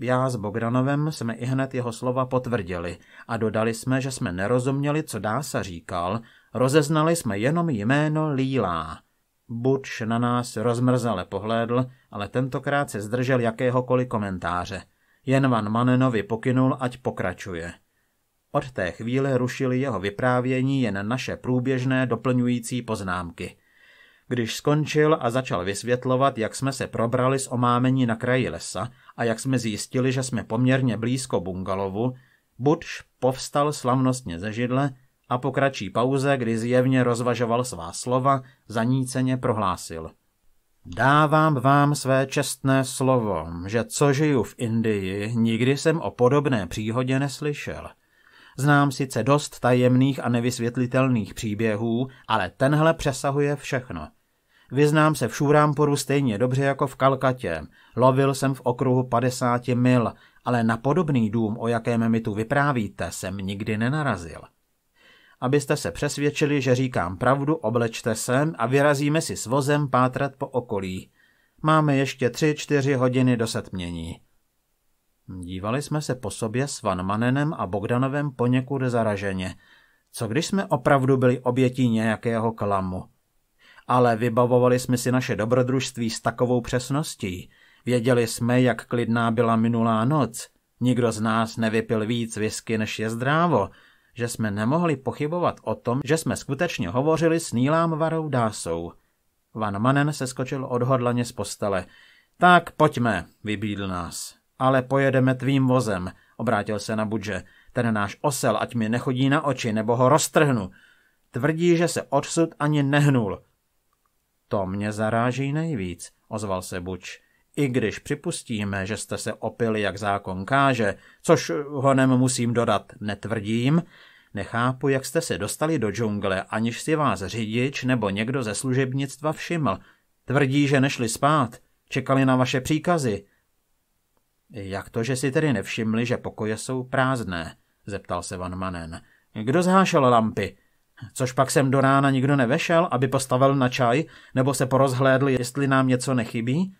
Já s Bogdanovem jsme i hned jeho slova potvrdili a dodali jsme, že jsme nerozuměli, co Dása říkal, rozeznali jsme jenom jméno Lílá. Buč na nás rozmrzale pohlédl, ale tentokrát se zdržel jakéhokoliv komentáře. Jen Van Manenovi pokynul, ať pokračuje. Od té chvíle rušili jeho vyprávění jen naše průběžné doplňující poznámky. Když skončil a začal vysvětlovat, jak jsme se probrali z omámení na kraji lesa a jak jsme zjistili, že jsme poměrně blízko bungalovu, Budš povstal slavnostně ze židle a po kratší pauze, kdy zjevně rozvažoval svá slova, zaníceně prohlásil – Dávám vám své čestné slovo, že co žiju v Indii, nikdy jsem o podobné příhodě neslyšel. Znám sice dost tajemných a nevysvětlitelných příběhů, ale tenhle přesahuje všechno. Vyznám se v Šurámporu stejně dobře jako v Kalkatě. Lovil jsem v okruhu 50 mil, ale na podobný dům, o jakém mi tu vyprávíte, jsem nikdy nenarazil. Abyste se přesvědčili, že říkám pravdu, oblečte se a vyrazíme si s vozem pátrat po okolí. Máme ještě tři, čtyři hodiny do setmění. Dívali jsme se po sobě s Van Manenem a Bogdanovem poněkud zaraženě. Co když jsme opravdu byli obětí nějakého klamu? Ale vybavovali jsme si naše dobrodružství s takovou přesností. Věděli jsme, jak klidná byla minulá noc. Nikdo z nás nevypil víc whisky, než je zdrávo – že jsme nemohli pochybovat o tom, že jsme skutečně hovořili s Nílám Varou Dásou. Van Manen se skočil odhodlaně z postele. Tak pojďme, vybídl nás. Ale pojedeme tvým vozem, obrátil se na Budže. Ten náš osel, ať mi nechodí na oči, nebo ho roztrhnu. Tvrdí, že se odsud ani nehnul. To mě zaráží nejvíc, ozval se Buč i když připustíme, že jste se opili, jak zákon káže, což honem musím dodat, netvrdím, nechápu, jak jste se dostali do džungle, aniž si vás řidič nebo někdo ze služebnictva všiml. Tvrdí, že nešli spát, čekali na vaše příkazy. Jak to, že si tedy nevšimli, že pokoje jsou prázdné? zeptal se Van Manen. Kdo zhášel lampy? Což pak sem do rána nikdo nevešel, aby postavil na čaj, nebo se porozhlédl, jestli nám něco nechybí?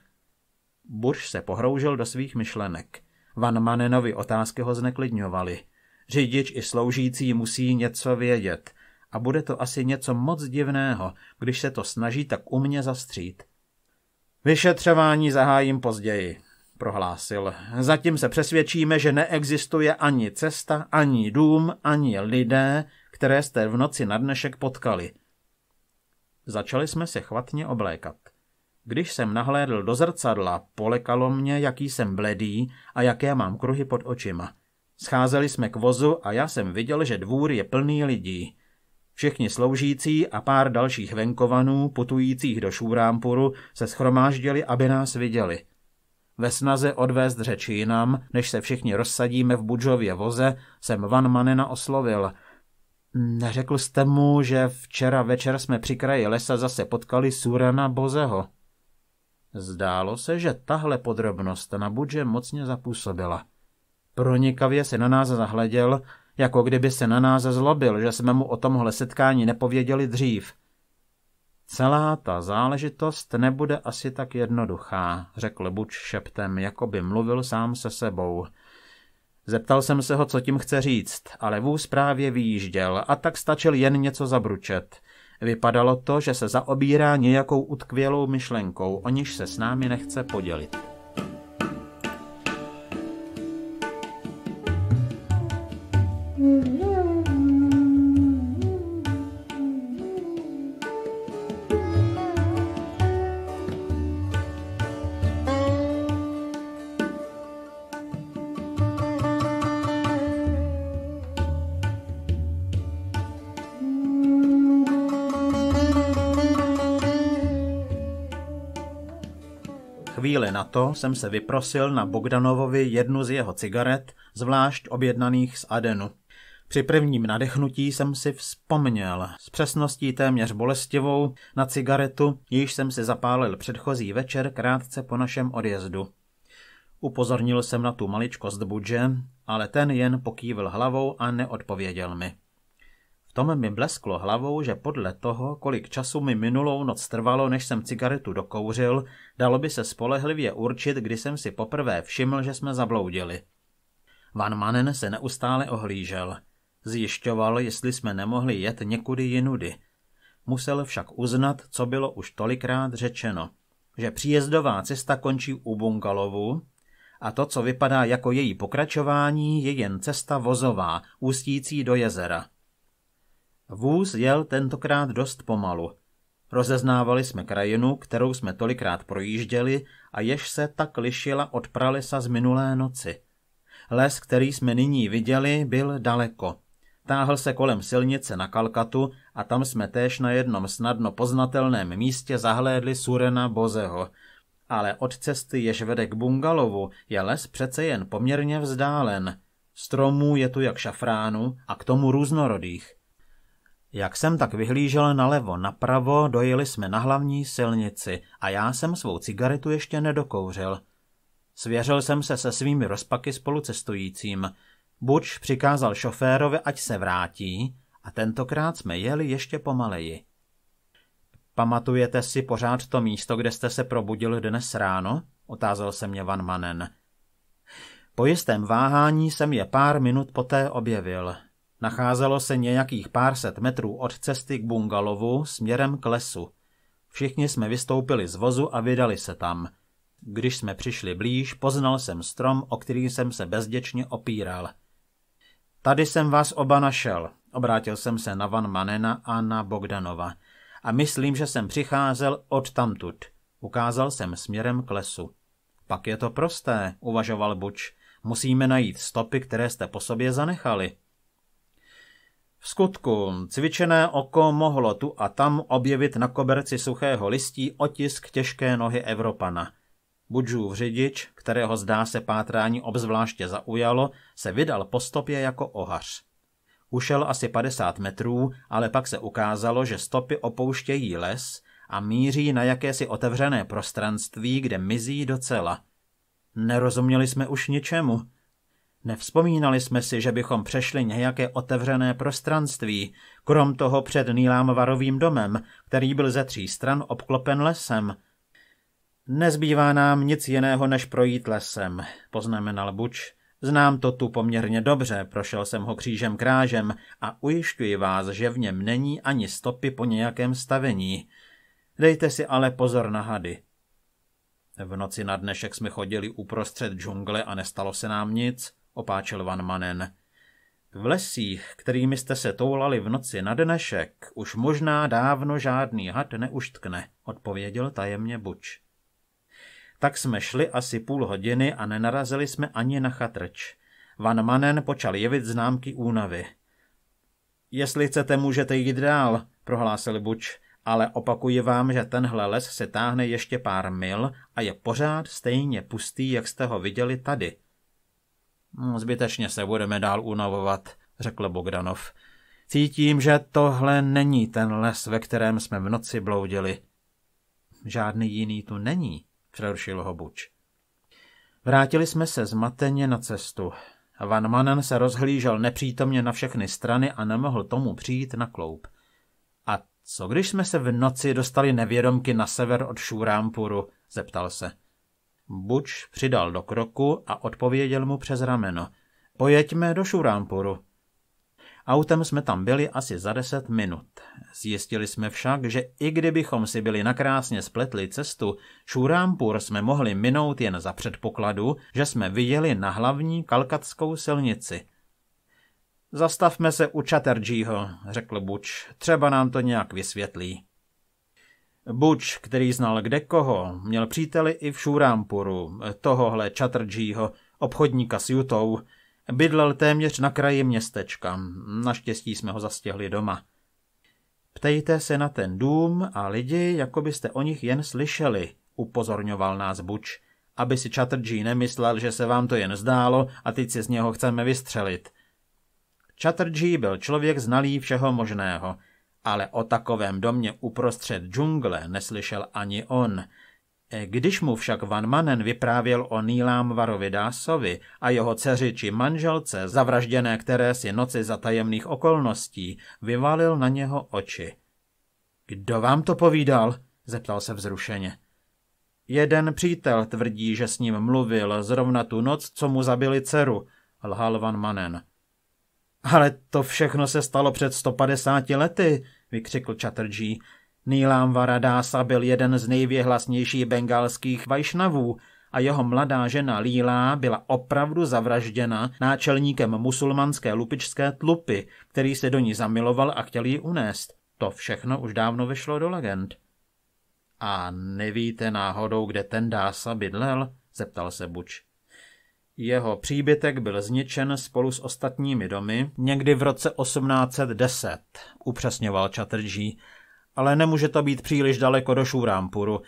Burš se pohroužil do svých myšlenek. Van Manenovi otázky ho zneklidňovaly. Řidič i sloužící musí něco vědět. A bude to asi něco moc divného, když se to snaží tak u mě zastřít. Vyšetřování zahájím později, prohlásil. Zatím se přesvědčíme, že neexistuje ani cesta, ani dům, ani lidé, které jste v noci na dnešek potkali. Začali jsme se chvatně oblékat. Když jsem nahlédl do zrcadla, polekalo mě, jaký jsem bledý a jaké mám kruhy pod očima. Scházeli jsme k vozu a já jsem viděl, že dvůr je plný lidí. Všichni sloužící a pár dalších venkovanů, putujících do Šúrámpuru, se schromáždili, aby nás viděli. Ve snaze odvést řeči jinam, než se všichni rozsadíme v Budžově voze, jsem Van Manena oslovil. Neřekl jste mu, že včera večer jsme při kraji lesa zase potkali Surana Bozeho. Zdálo se, že tahle podrobnost na Budže mocně zapůsobila. Pronikavě se na nás zahleděl, jako kdyby se na nás zlobil, že jsme mu o tomhle setkání nepověděli dřív. Celá ta záležitost nebude asi tak jednoduchá, řekl Buč šeptem, jako by mluvil sám se sebou. Zeptal jsem se ho, co tím chce říct, ale vůz právě vyjížděl a tak stačil jen něco zabručet. Vypadalo to, že se zaobírá nějakou utkvělou myšlenkou, o niž se s námi nechce podělit. Mm-hmm. chvíli na to jsem se vyprosil na Bogdanovovi jednu z jeho cigaret, zvlášť objednaných z Adenu. Při prvním nadechnutí jsem si vzpomněl, s přesností téměř bolestivou, na cigaretu, již jsem si zapálil předchozí večer krátce po našem odjezdu. Upozornil jsem na tu maličkost Budže, ale ten jen pokývil hlavou a neodpověděl mi. Tom mi blesklo hlavou, že podle toho, kolik času mi minulou noc trvalo, než jsem cigaretu dokouřil, dalo by se spolehlivě určit, kdy jsem si poprvé všiml, že jsme zabloudili. Van Manen se neustále ohlížel. Zjišťoval, jestli jsme nemohli jet někudy jinudy. Musel však uznat, co bylo už tolikrát řečeno, že příjezdová cesta končí u bungalovu a to, co vypadá jako její pokračování, je jen cesta vozová, ústící do jezera. Vůz jel tentokrát dost pomalu. Rozeznávali jsme krajinu, kterou jsme tolikrát projížděli a jež se tak lišila od pralesa z minulé noci. Les, který jsme nyní viděli, byl daleko. Táhl se kolem silnice na Kalkatu a tam jsme též na jednom snadno poznatelném místě zahlédli Surena Bozeho. Ale od cesty, jež vede k bungalovu, je les přece jen poměrně vzdálen. Stromů je tu jak šafránu a k tomu různorodých. Jak jsem tak vyhlížel nalevo, napravo, dojeli jsme na hlavní silnici a já jsem svou cigaretu ještě nedokouřil. Svěřil jsem se se svými rozpaky spolucestujícím. Buč přikázal šoférovi, ať se vrátí, a tentokrát jsme jeli ještě pomaleji. Pamatujete si pořád to místo, kde jste se probudil dnes ráno? Otázal se mě Van Manen. Po jistém váhání jsem je pár minut poté objevil. Nacházelo se nějakých pár set metrů od cesty k bungalovu směrem k lesu. Všichni jsme vystoupili z vozu a vydali se tam. Když jsme přišli blíž, poznal jsem strom, o který jsem se bezděčně opíral. Tady jsem vás oba našel, obrátil jsem se na Van Manena a na Bogdanova. A myslím, že jsem přicházel od tamtud. Ukázal jsem směrem k lesu. Pak je to prosté, uvažoval Buč. Musíme najít stopy, které jste po sobě zanechali. V skutku, cvičené oko mohlo tu a tam objevit na koberci suchého listí otisk těžké nohy Evropana. Budžův řidič, kterého zdá se pátrání obzvláště zaujalo, se vydal po stopě jako ohař. Ušel asi 50 metrů, ale pak se ukázalo, že stopy opouštějí les a míří na jakési otevřené prostranství, kde mizí docela. Nerozuměli jsme už ničemu – Nevzpomínali jsme si, že bychom přešli nějaké otevřené prostranství, krom toho před varovým domem, který byl ze tří stran obklopen lesem. Nezbývá nám nic jiného, než projít lesem, poznamenal Buč. Znám to tu poměrně dobře, prošel jsem ho křížem krážem a ujišťuji vás, že v něm není ani stopy po nějakém stavení. Dejte si ale pozor na hady. V noci na dnešek jsme chodili uprostřed džungle a nestalo se nám nic opáčil Van Manen. V lesích, kterými jste se toulali v noci na dnešek, už možná dávno žádný had neuštkne, odpověděl tajemně Buč. Tak jsme šli asi půl hodiny a nenarazili jsme ani na chatrč. Van Manen počal jevit známky únavy. Jestli chcete, můžete jít dál, prohlásil Buč, ale opakuji vám, že tenhle les se táhne ještě pár mil a je pořád stejně pustý, jak jste ho viděli tady, No, zbytečně se budeme dál unavovat, řekl Bogdanov. Cítím, že tohle není ten les, ve kterém jsme v noci bloudili. Žádný jiný tu není, přerušil ho Buč. Vrátili jsme se zmateně na cestu. Van Manen se rozhlížel nepřítomně na všechny strany a nemohl tomu přijít na kloup. A co když jsme se v noci dostali nevědomky na sever od Šurámpuru, zeptal se. Buč přidal do kroku a odpověděl mu přes rameno. Pojeďme do Šurámporu. Autem jsme tam byli asi za deset minut. Zjistili jsme však, že i kdybychom si byli nakrásně spletli cestu, Šurámpur jsme mohli minout jen za předpokladu, že jsme viděli na hlavní kalkatskou silnici. Zastavme se u Chatterjeeho, řekl Buč, třeba nám to nějak vysvětlí. Buč, který znal kde koho, měl příteli i v Šurámpuru, tohohle Chatterjeeho, obchodníka s Jutou. Bydlel téměř na kraji městečka. Naštěstí jsme ho zastihli doma. Ptejte se na ten dům a lidi, jako byste o nich jen slyšeli, upozorňoval nás Buč, aby si Chatterjee nemyslel, že se vám to jen zdálo a teď si z něho chceme vystřelit. Chatterjee byl člověk znalý všeho možného – ale o takovém domě uprostřed džungle neslyšel ani on. E, když mu však Van Manen vyprávěl o Varovi Dásovi a jeho dceři či manželce, zavražděné které si noci za tajemných okolností, vyvalil na něho oči. Kdo vám to povídal? zeptal se vzrušeně. Jeden přítel tvrdí, že s ním mluvil zrovna tu noc, co mu zabili dceru, lhal Van Manen. Ale to všechno se stalo před 150 lety, vykřikl Chatterjee. Nílám Varadasa byl jeden z nejvěhlasnějších bengalských vajšnavů a jeho mladá žena Lílá byla opravdu zavražděna náčelníkem musulmanské lupičské tlupy, který se do ní zamiloval a chtěl ji unést. To všechno už dávno vyšlo do legend. A nevíte náhodou, kde ten dása bydlel? zeptal se Buč. Jeho příbytek byl zničen spolu s ostatními domy někdy v roce 1810, upřesňoval Chatterjee, ale nemůže to být příliš daleko do Šurámpuru.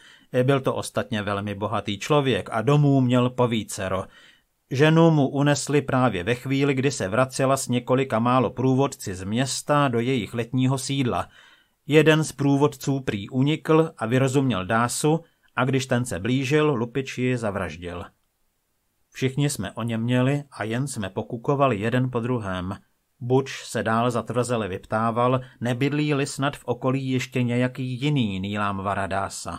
Byl to ostatně velmi bohatý člověk a domů měl povícero. Ženu mu unesli právě ve chvíli, kdy se vracela s několika málo průvodci z města do jejich letního sídla. Jeden z průvodců prý unikl a vyrozuměl dásu a když ten se blížil, lupiči zavraždil. Všichni jsme o něm měli a jen jsme pokukovali jeden po druhém. Buč se dál zatvrzele vyptával, nebydlí-li snad v okolí ještě nějaký jiný Nílám Varadása.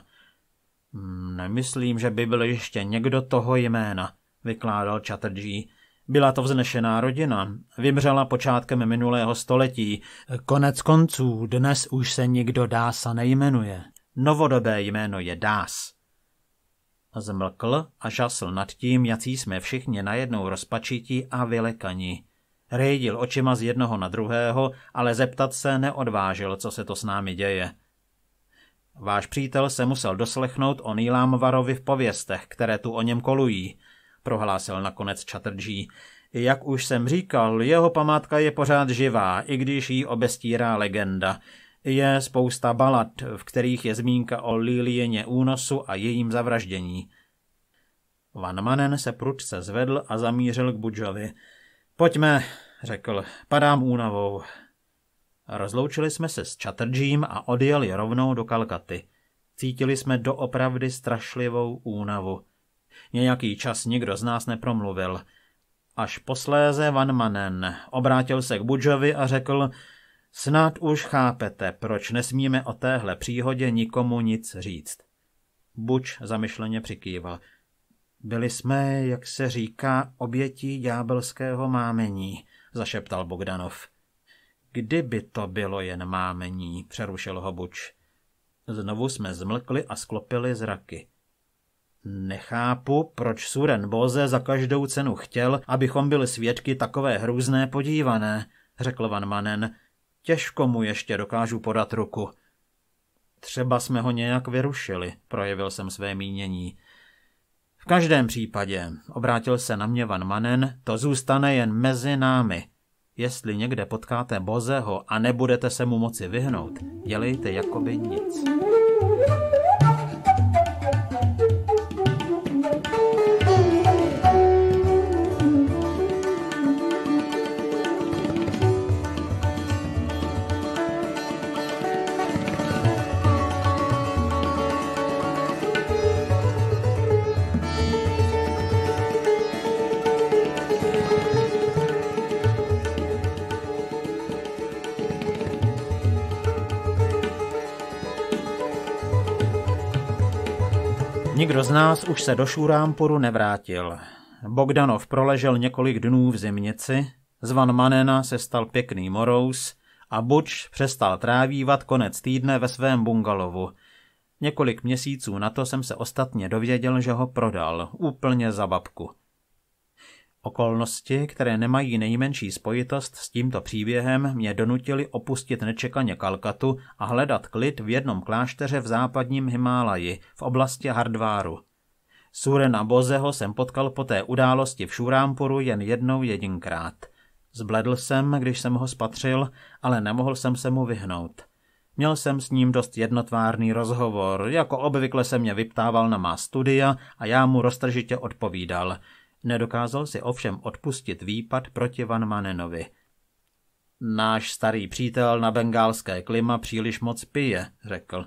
Hmm, nemyslím, že by byl ještě někdo toho jména, vykládal Chatterjee. Byla to vznešená rodina, vymřela počátkem minulého století. Konec konců dnes už se nikdo Dása nejmenuje. Novodobé jméno je Dás. Zmlkl a žasl nad tím, jací jsme všichni najednou rozpačití a vylekaní. Rejdil očima z jednoho na druhého, ale zeptat se neodvážil, co se to s námi děje. Váš přítel se musel doslechnout o Nýlámvarovi v pověstech, které tu o něm kolují, prohlásil nakonec Chatterjee. Jak už jsem říkal, jeho památka je pořád živá, i když jí obestírá legenda je spousta balad, v kterých je zmínka o Lilieně únosu a jejím zavraždění. Van Manen se prudce zvedl a zamířil k Budžovi. Pojďme, řekl, padám únavou. Rozloučili jsme se s Chatterjeem a odjeli rovnou do Kalkaty. Cítili jsme doopravdy strašlivou únavu. Nějaký čas nikdo z nás nepromluvil. Až posléze Van Manen obrátil se k Budžovi a řekl, Snad už chápete, proč nesmíme o téhle příhodě nikomu nic říct. Buč zamyšleně přikýval. Byli jsme, jak se říká, obětí ďábelského mámení, zašeptal Bogdanov. Kdyby to bylo jen mámení, přerušil ho Buč. Znovu jsme zmlkli a sklopili zraky. Nechápu, proč Suren Boze za každou cenu chtěl, abychom byli svědky takové hrůzné podívané, řekl Van Manen. Těžko mu ještě dokážu podat ruku. Třeba jsme ho nějak vyrušili, projevil jsem své mínění. V každém případě, obrátil se na mě Van Manen, to zůstane jen mezi námi. Jestli někde potkáte Bozeho a nebudete se mu moci vyhnout, dělejte jakoby nic. Nikdo z nás už se do Šurámporu nevrátil. Bogdanov proležel několik dnů v zimnici, zvan Manena se stal pěkný morous a Buč přestal trávívat konec týdne ve svém bungalovu. Několik měsíců na to jsem se ostatně dověděl, že ho prodal, úplně za babku. Okolnosti, které nemají nejmenší spojitost s tímto příběhem, mě donutily opustit nečekaně Kalkatu a hledat klid v jednom klášteře v západním Himálaji, v oblasti Hardváru. Surena Bozeho jsem potkal po té události v Šurámporu jen jednou jedinkrát. Zbledl jsem, když jsem ho spatřil, ale nemohl jsem se mu vyhnout. Měl jsem s ním dost jednotvárný rozhovor, jako obvykle se mě vyptával na má studia a já mu roztržitě odpovídal – Nedokázal si ovšem odpustit výpad proti Van Manenovi. Náš starý přítel na bengálské klima příliš moc pije, řekl.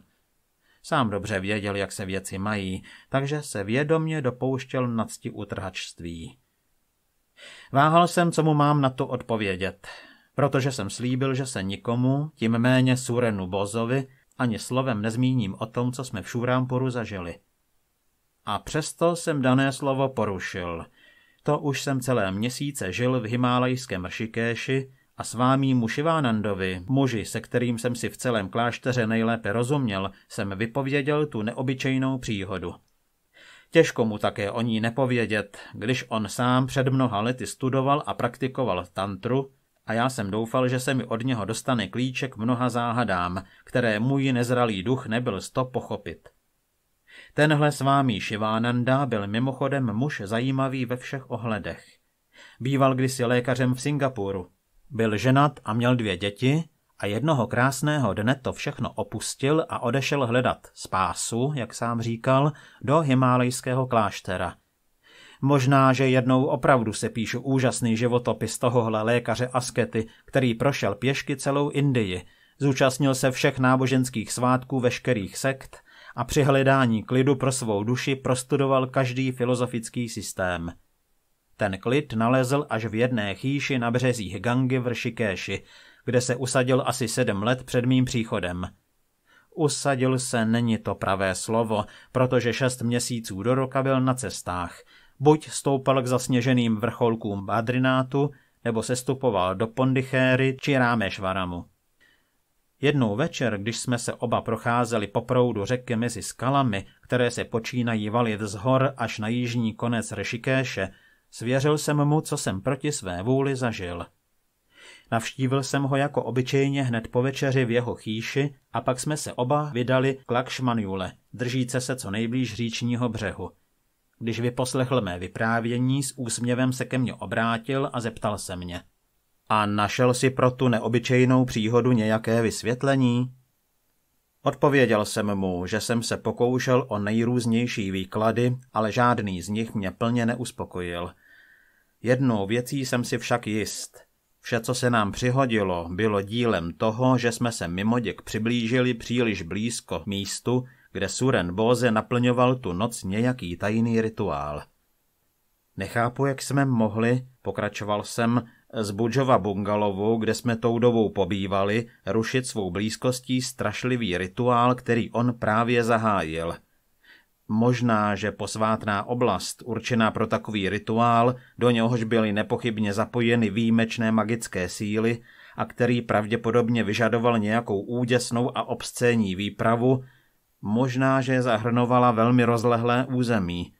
Sám dobře věděl, jak se věci mají, takže se vědomně dopouštěl nadsti utrhačství. Váhal jsem, co mu mám na to odpovědět, protože jsem slíbil, že se nikomu, tím méně Surenu Bozovi, ani slovem nezmíním o tom, co jsme v Šurámporu zažili. A přesto jsem dané slovo porušil – to už jsem celé měsíce žil v himálajském Ršikéši a s vámi Mušivánandovi, muži, se kterým jsem si v celém klášteře nejlépe rozuměl, jsem vypověděl tu neobyčejnou příhodu. Těžko mu také o ní nepovědět, když on sám před mnoha lety studoval a praktikoval tantru a já jsem doufal, že se mi od něho dostane klíček mnoha záhadám, které můj nezralý duch nebyl sto pochopit. Tenhle s vámi Šivánanda byl mimochodem muž zajímavý ve všech ohledech. Býval kdysi lékařem v Singapuru. Byl ženat a měl dvě děti a jednoho krásného dne to všechno opustil a odešel hledat spásu, jak sám říkal, do himálejského kláštera. Možná, že jednou opravdu se píšu úžasný životopis tohohle lékaře askety, který prošel pěšky celou Indii, zúčastnil se všech náboženských svátků veškerých sekt – a při hledání klidu pro svou duši prostudoval každý filozofický systém. Ten klid nalezl až v jedné chýši na březích Gangy v Ršikéši, kde se usadil asi sedm let před mým příchodem. Usadil se není to pravé slovo, protože šest měsíců do roka byl na cestách. Buď stoupal k zasněženým vrcholkům Badrinátu, nebo sestupoval do Pondichéry či Rámešvaramu. Jednou večer, když jsme se oba procházeli po proudu řeky mezi skalami, které se počínají valit z hor až na jižní konec Rešikéše, svěřil jsem mu, co jsem proti své vůli zažil. Navštívil jsem ho jako obyčejně hned po večeři v jeho chýši a pak jsme se oba vydali k Lakšmanjule, držíce se co nejblíž říčního břehu. Když vyposlechl mé vyprávění, s úsměvem se ke mně obrátil a zeptal se mě – a našel si pro tu neobyčejnou příhodu nějaké vysvětlení? Odpověděl jsem mu, že jsem se pokoušel o nejrůznější výklady, ale žádný z nich mě plně neuspokojil. Jednou věcí jsem si však jist. Vše, co se nám přihodilo, bylo dílem toho, že jsme se mimoděk přiblížili příliš blízko místu, kde Suren Boze naplňoval tu noc nějaký tajný rituál. Nechápu, jak jsme mohli, pokračoval jsem, z Budžova bungalovu, kde jsme tou dobou pobývali, rušit svou blízkostí strašlivý rituál, který on právě zahájil. Možná, že posvátná oblast, určená pro takový rituál, do něhož byly nepochybně zapojeny výjimečné magické síly a který pravděpodobně vyžadoval nějakou úděsnou a obscénní výpravu, možná, že zahrnovala velmi rozlehlé území.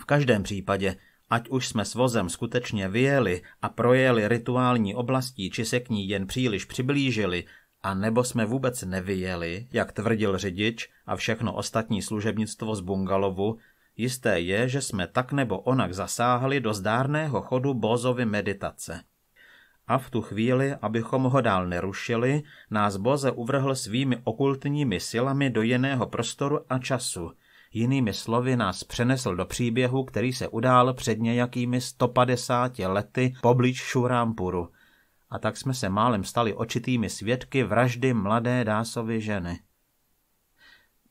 V každém případě Ať už jsme s vozem skutečně vyjeli a projeli rituální oblastí, či se k ní jen příliš přiblížili, a nebo jsme vůbec nevyjeli, jak tvrdil řidič a všechno ostatní služebnictvo z bungalovu, jisté je, že jsme tak nebo onak zasáhli do zdárného chodu Bozovy meditace. A v tu chvíli, abychom ho dál nerušili, nás Boze uvrhl svými okultními silami do jiného prostoru a času – Jinými slovy nás přenesl do příběhu, který se udál před nějakými 150 lety poblíž Šurámpuru. A tak jsme se málem stali očitými svědky vraždy mladé dásovy ženy.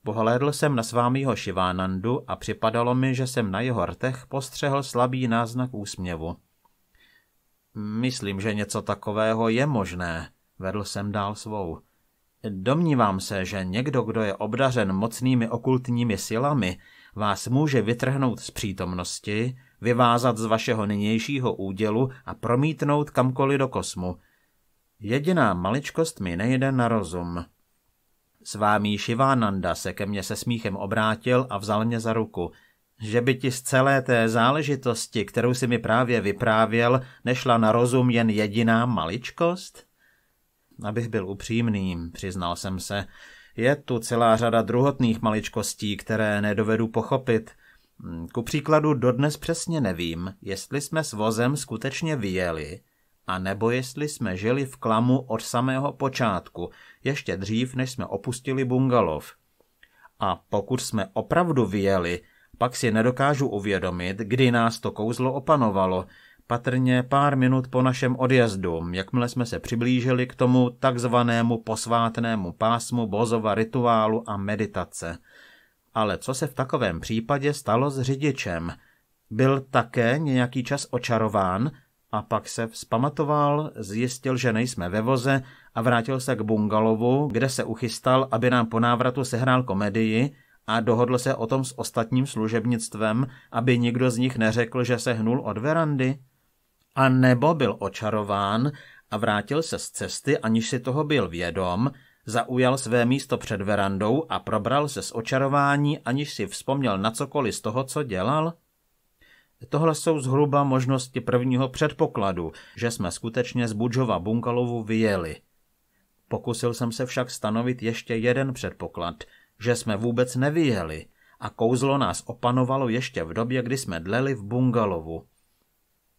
Pohlédl jsem na svámýho Šivánandu a připadalo mi, že jsem na jeho rtech postřehl slabý náznak úsměvu. Myslím, že něco takového je možné, vedl jsem dál svou. Domnívám se, že někdo, kdo je obdařen mocnými okultními silami, vás může vytrhnout z přítomnosti, vyvázat z vašeho nynějšího údělu a promítnout kamkoliv do kosmu. Jediná maličkost mi nejde na rozum. S vámi Šivánanda se ke mně se smíchem obrátil a vzal mě za ruku. Že by ti z celé té záležitosti, kterou si mi právě vyprávěl, nešla na rozum jen jediná maličkost? Abych byl upřímný, přiznal jsem se, je tu celá řada druhotných maličkostí, které nedovedu pochopit. Ku příkladu dodnes přesně nevím, jestli jsme s vozem skutečně vyjeli, a nebo jestli jsme žili v klamu od samého počátku, ještě dřív, než jsme opustili bungalov. A pokud jsme opravdu vyjeli, pak si nedokážu uvědomit, kdy nás to kouzlo opanovalo – patrně pár minut po našem odjezdu, jakmile jsme se přiblížili k tomu takzvanému posvátnému pásmu Bozova rituálu a meditace. Ale co se v takovém případě stalo s řidičem? Byl také nějaký čas očarován a pak se vzpamatoval, zjistil, že nejsme ve voze a vrátil se k bungalovu, kde se uchystal, aby nám po návratu sehrál komedii, a dohodl se o tom s ostatním služebnictvem, aby nikdo z nich neřekl, že se hnul od verandy? A nebo byl očarován a vrátil se z cesty, aniž si toho byl vědom, zaujal své místo před verandou a probral se z očarování, aniž si vzpomněl na cokoliv z toho, co dělal? Tohle jsou zhruba možnosti prvního předpokladu, že jsme skutečně z Budžova bunkalovu vyjeli. Pokusil jsem se však stanovit ještě jeden předpoklad, že jsme vůbec nevyjeli a kouzlo nás opanovalo ještě v době, kdy jsme dleli v bungalovu.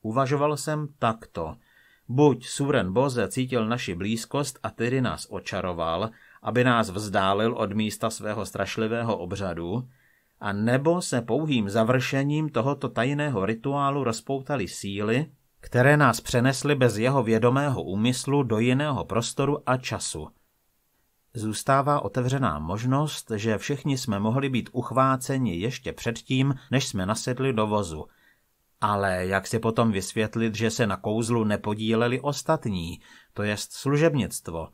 Uvažoval jsem takto. Buď Suren Boze cítil naši blízkost a tedy nás očaroval, aby nás vzdálil od místa svého strašlivého obřadu, a nebo se pouhým završením tohoto tajného rituálu rozpoutaly síly, které nás přenesly bez jeho vědomého úmyslu do jiného prostoru a času. Zůstává otevřená možnost, že všichni jsme mohli být uchváceni ještě předtím, než jsme nasedli do vozu – ale jak si potom vysvětlit, že se na kouzlu nepodíleli ostatní, to jest služebnictvo?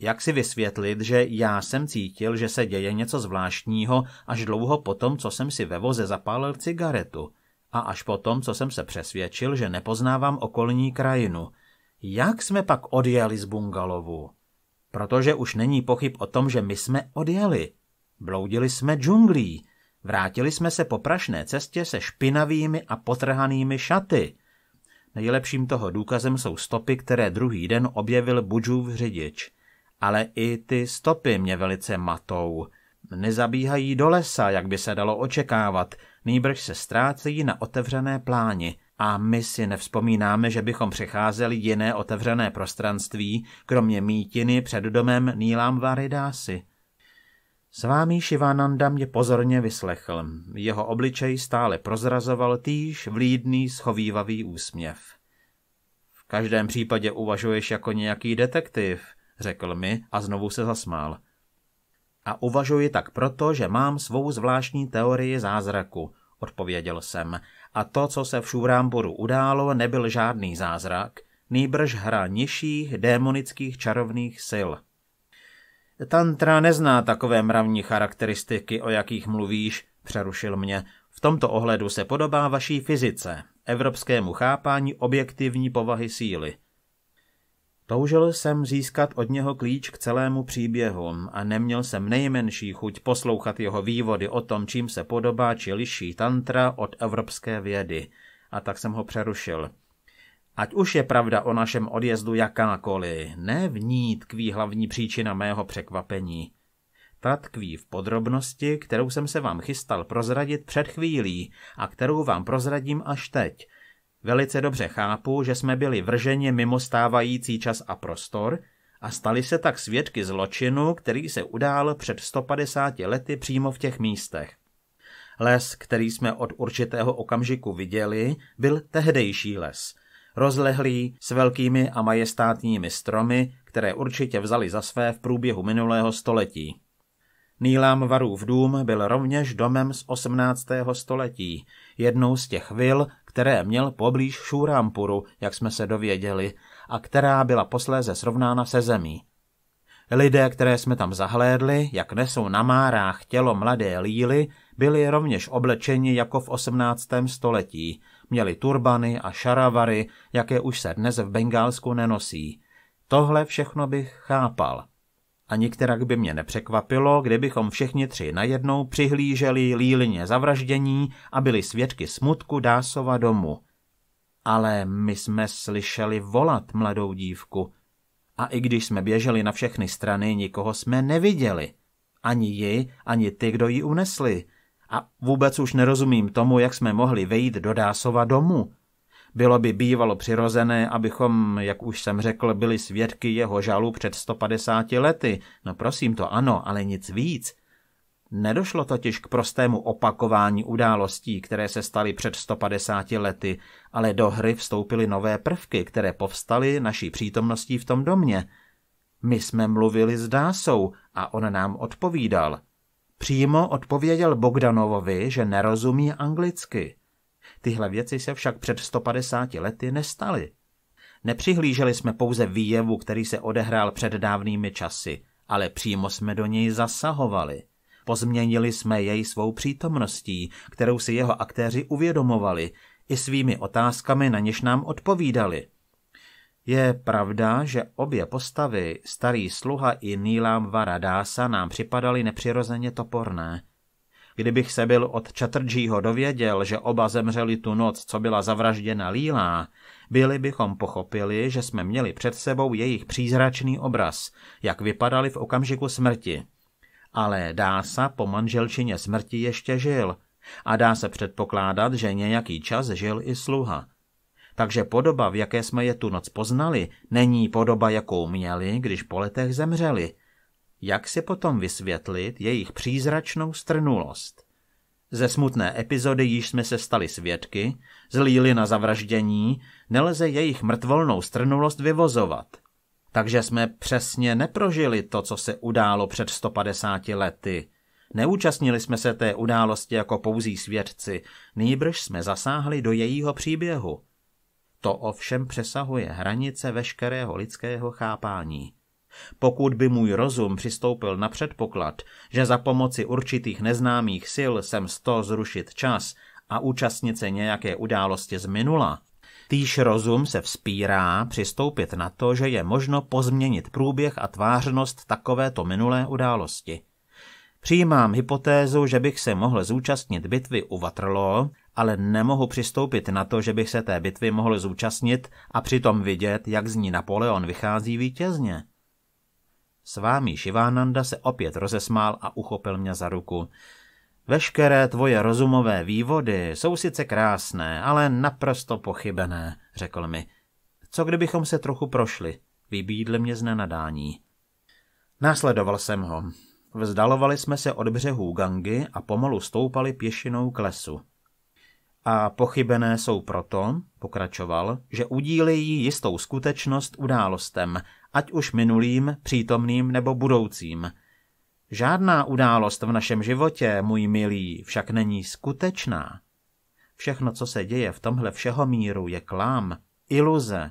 Jak si vysvětlit, že já jsem cítil, že se děje něco zvláštního až dlouho potom, co jsem si ve voze zapálil cigaretu a až potom, co jsem se přesvědčil, že nepoznávám okolní krajinu? Jak jsme pak odjeli z bungalovu? Protože už není pochyb o tom, že my jsme odjeli. Bloudili jsme džunglí, Vrátili jsme se po prašné cestě se špinavými a potrhanými šaty. Nejlepším toho důkazem jsou stopy, které druhý den objevil Budžův řidič. Ale i ty stopy mě velice matou. Nezabíhají do lesa, jak by se dalo očekávat, nýbrž se ztrácejí na otevřené pláni a my si nevzpomínáme, že bychom přecházeli jiné otevřené prostranství, kromě mítiny před domem Nílám Varidásy. Svámí Šivananda mě pozorně vyslechl. Jeho obličej stále prozrazoval týž vlídný, schovývavý úsměv. V každém případě uvažuješ jako nějaký detektiv, řekl mi a znovu se zasmál. A uvažuji tak proto, že mám svou zvláštní teorii zázraku, odpověděl jsem. A to, co se v Šurámboru událo, nebyl žádný zázrak, nýbrž hra nižších démonických čarovných sil – Tantra nezná takové mravní charakteristiky, o jakých mluvíš, přerušil mě. V tomto ohledu se podobá vaší fyzice, evropskému chápání objektivní povahy síly. Toužil jsem získat od něho klíč k celému příběhu a neměl jsem nejmenší chuť poslouchat jeho vývody o tom, čím se podobá či liší tantra od evropské vědy. A tak jsem ho přerušil. Ať už je pravda o našem odjezdu jakákoliv, ne v ní tkví hlavní příčina mého překvapení. Ta tkví v podrobnosti, kterou jsem se vám chystal prozradit před chvílí a kterou vám prozradím až teď. Velice dobře chápu, že jsme byli vrženi mimo stávající čas a prostor a stali se tak svědky zločinu, který se udál před 150 lety přímo v těch místech. Les, který jsme od určitého okamžiku viděli, byl tehdejší les – rozlehlý, s velkými a majestátními stromy, které určitě vzali za své v průběhu minulého století. Nýlám Varův dům byl rovněž domem z 18. století, jednou z těch vil, které měl poblíž Šúrampuru, jak jsme se dověděli, a která byla posléze srovnána se zemí. Lidé, které jsme tam zahlédli, jak nesou na márách tělo mladé líly, byli rovněž oblečeni jako v 18. století, Měli turbany a šaravary, jaké už se dnes v Bengálsku nenosí. Tohle všechno bych chápal. A nikterak by mě nepřekvapilo, kdybychom všichni tři najednou přihlíželi lílině zavraždění a byli svědky smutku Dásova domu. Ale my jsme slyšeli volat mladou dívku. A i když jsme běželi na všechny strany, nikoho jsme neviděli. Ani ji, ani ty, kdo ji unesli. A vůbec už nerozumím tomu, jak jsme mohli vejít do Dásova domu. Bylo by bývalo přirozené, abychom, jak už jsem řekl, byli svědky jeho žalu před 150 lety. No prosím to ano, ale nic víc. Nedošlo totiž k prostému opakování událostí, které se staly před 150 lety, ale do hry vstoupily nové prvky, které povstaly naší přítomností v tom domě. My jsme mluvili s Dásou a on nám odpovídal. Přímo odpověděl Bogdanovovi, že nerozumí anglicky. Tyhle věci se však před 150 lety nestaly. Nepřihlíželi jsme pouze výjevu, který se odehrál před dávnými časy, ale přímo jsme do něj zasahovali. Pozměnili jsme jej svou přítomností, kterou si jeho aktéři uvědomovali, i svými otázkami, na něž nám odpovídali. Je pravda, že obě postavy, starý sluha i Nílám Varadása, nám připadaly nepřirozeně toporné. Kdybych se byl od Čatrdžího dověděl, že oba zemřeli tu noc, co byla zavražděna Lílá, byli bychom pochopili, že jsme měli před sebou jejich přízračný obraz, jak vypadali v okamžiku smrti. Ale Dása po manželčině smrti ještě žil a dá se předpokládat, že nějaký čas žil i sluha. Takže podoba, v jaké jsme je tu noc poznali, není podoba, jakou měli, když po letech zemřeli. Jak si potom vysvětlit jejich přízračnou strnulost? Ze smutné epizody již jsme se stali svědky, zlíli na zavraždění, nelze jejich mrtvolnou strnulost vyvozovat. Takže jsme přesně neprožili to, co se událo před 150 lety. Neúčastnili jsme se té události jako pouzí svědci, nýbrž jsme zasáhli do jejího příběhu. To ovšem přesahuje hranice veškerého lidského chápání. Pokud by můj rozum přistoupil na předpoklad, že za pomoci určitých neznámých sil jsem sto zrušit čas a účastnit se nějaké události z minula, Týž rozum se vzpírá přistoupit na to, že je možno pozměnit průběh a tvářnost takovéto minulé události. Přijímám hypotézu, že bych se mohl zúčastnit bitvy u Waterloo, ale nemohu přistoupit na to, že bych se té bitvy mohl zúčastnit a přitom vidět, jak z ní Napoleon vychází vítězně. S vámi Šivánanda se opět rozesmál a uchopil mě za ruku. Veškeré tvoje rozumové vývody jsou sice krásné, ale naprosto pochybené, řekl mi. Co kdybychom se trochu prošli? Vybídl mě z nenadání. Následoval jsem ho. Vzdalovali jsme se od břehů Gangy a pomalu stoupali pěšinou k lesu. A pochybené jsou proto, pokračoval, že udílejí jistou skutečnost událostem, ať už minulým, přítomným nebo budoucím. Žádná událost v našem životě, můj milý, však není skutečná. Všechno, co se děje v tomhle všeho míru, je klám, iluze.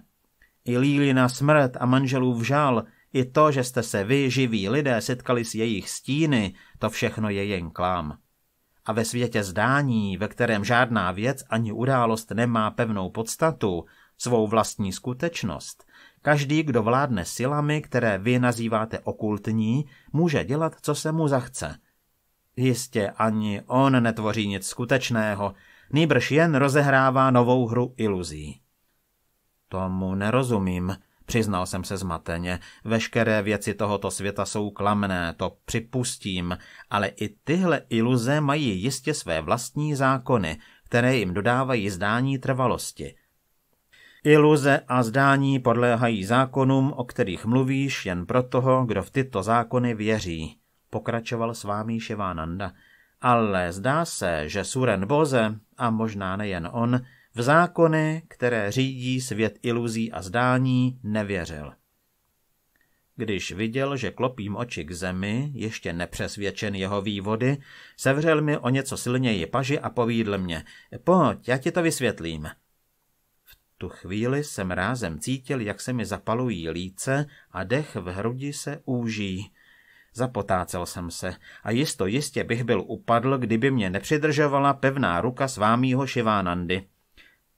I Lílina smrt a manželův žal i to, že jste se vy, živí lidé, setkali s jejich stíny, to všechno je jen klám. A ve světě zdání, ve kterém žádná věc ani událost nemá pevnou podstatu, svou vlastní skutečnost, každý, kdo vládne silami, které vy nazýváte okultní, může dělat, co se mu zachce. Jistě ani on netvoří nic skutečného, nýbrž jen rozehrává novou hru iluzí. Tomu nerozumím, Přiznal jsem se zmateně, veškeré věci tohoto světa jsou klamné, to připustím, ale i tyhle iluze mají jistě své vlastní zákony, které jim dodávají zdání trvalosti. Iluze a zdání podléhají zákonům, o kterých mluvíš jen pro toho, kdo v tyto zákony věří, pokračoval s vámi Ševánanda. Ale zdá se, že Suren Boze, a možná nejen on, v zákony, které řídí svět iluzí a zdání, nevěřil. Když viděl, že klopím oči k zemi, ještě nepřesvědčen jeho vývody, sevřel mi o něco silněji paži a povídl mě, pojď, já ti to vysvětlím. V tu chvíli jsem rázem cítil, jak se mi zapalují líce a dech v hrudi se úží. Zapotácel jsem se a jisto jistě bych byl upadl, kdyby mě nepřidržovala pevná ruka svámího Šivánandy.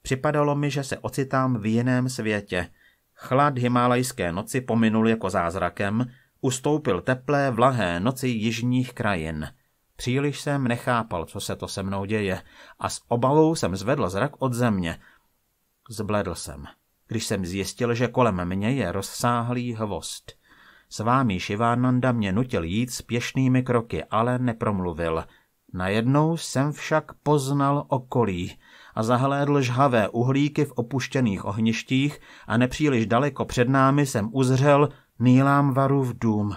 Připadalo mi, že se ocitám v jiném světě. Chlad himalajské noci pominul jako zázrakem, ustoupil teplé, vlahé noci jižních krajin. Příliš jsem nechápal, co se to se mnou děje, a s obavou jsem zvedl zrak od země. Zbledl jsem, když jsem zjistil, že kolem mě je rozsáhlý hvost. S vámi Šivánanda mě nutil jít pěšnými kroky, ale nepromluvil. Najednou jsem však poznal okolí a zahlédl žhavé uhlíky v opuštěných ohništích a nepříliš daleko před námi jsem uzřel v dům.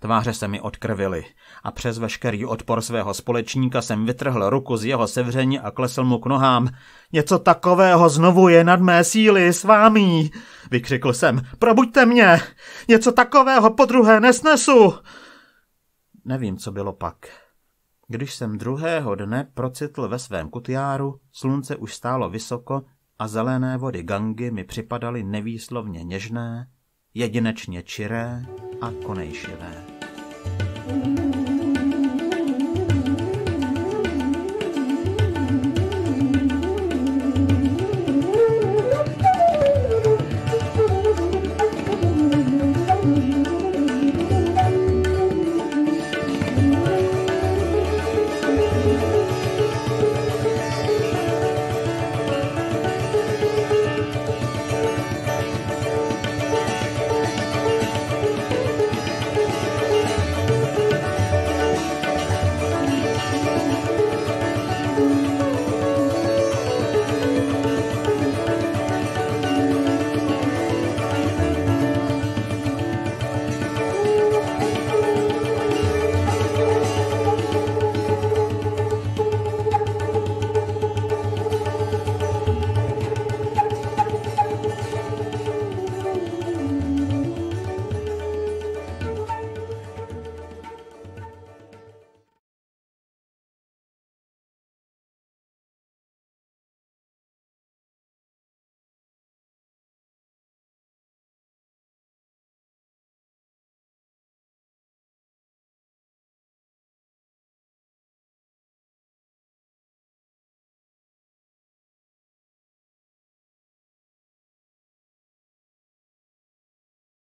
Tváře se mi odkrvily a přes veškerý odpor svého společníka jsem vytrhl ruku z jeho sevření a klesl mu k nohám. Něco takového znovu je nad mé síly s vámi, vykřikl jsem. Probuďte mě! Něco takového podruhé nesnesu! Nevím, co bylo pak. Když jsem druhého dne procitl ve svém kutiáru, slunce už stálo vysoko a zelené vody Gangy mi připadaly nevýslovně něžné, jedinečně čiré a konejšivé.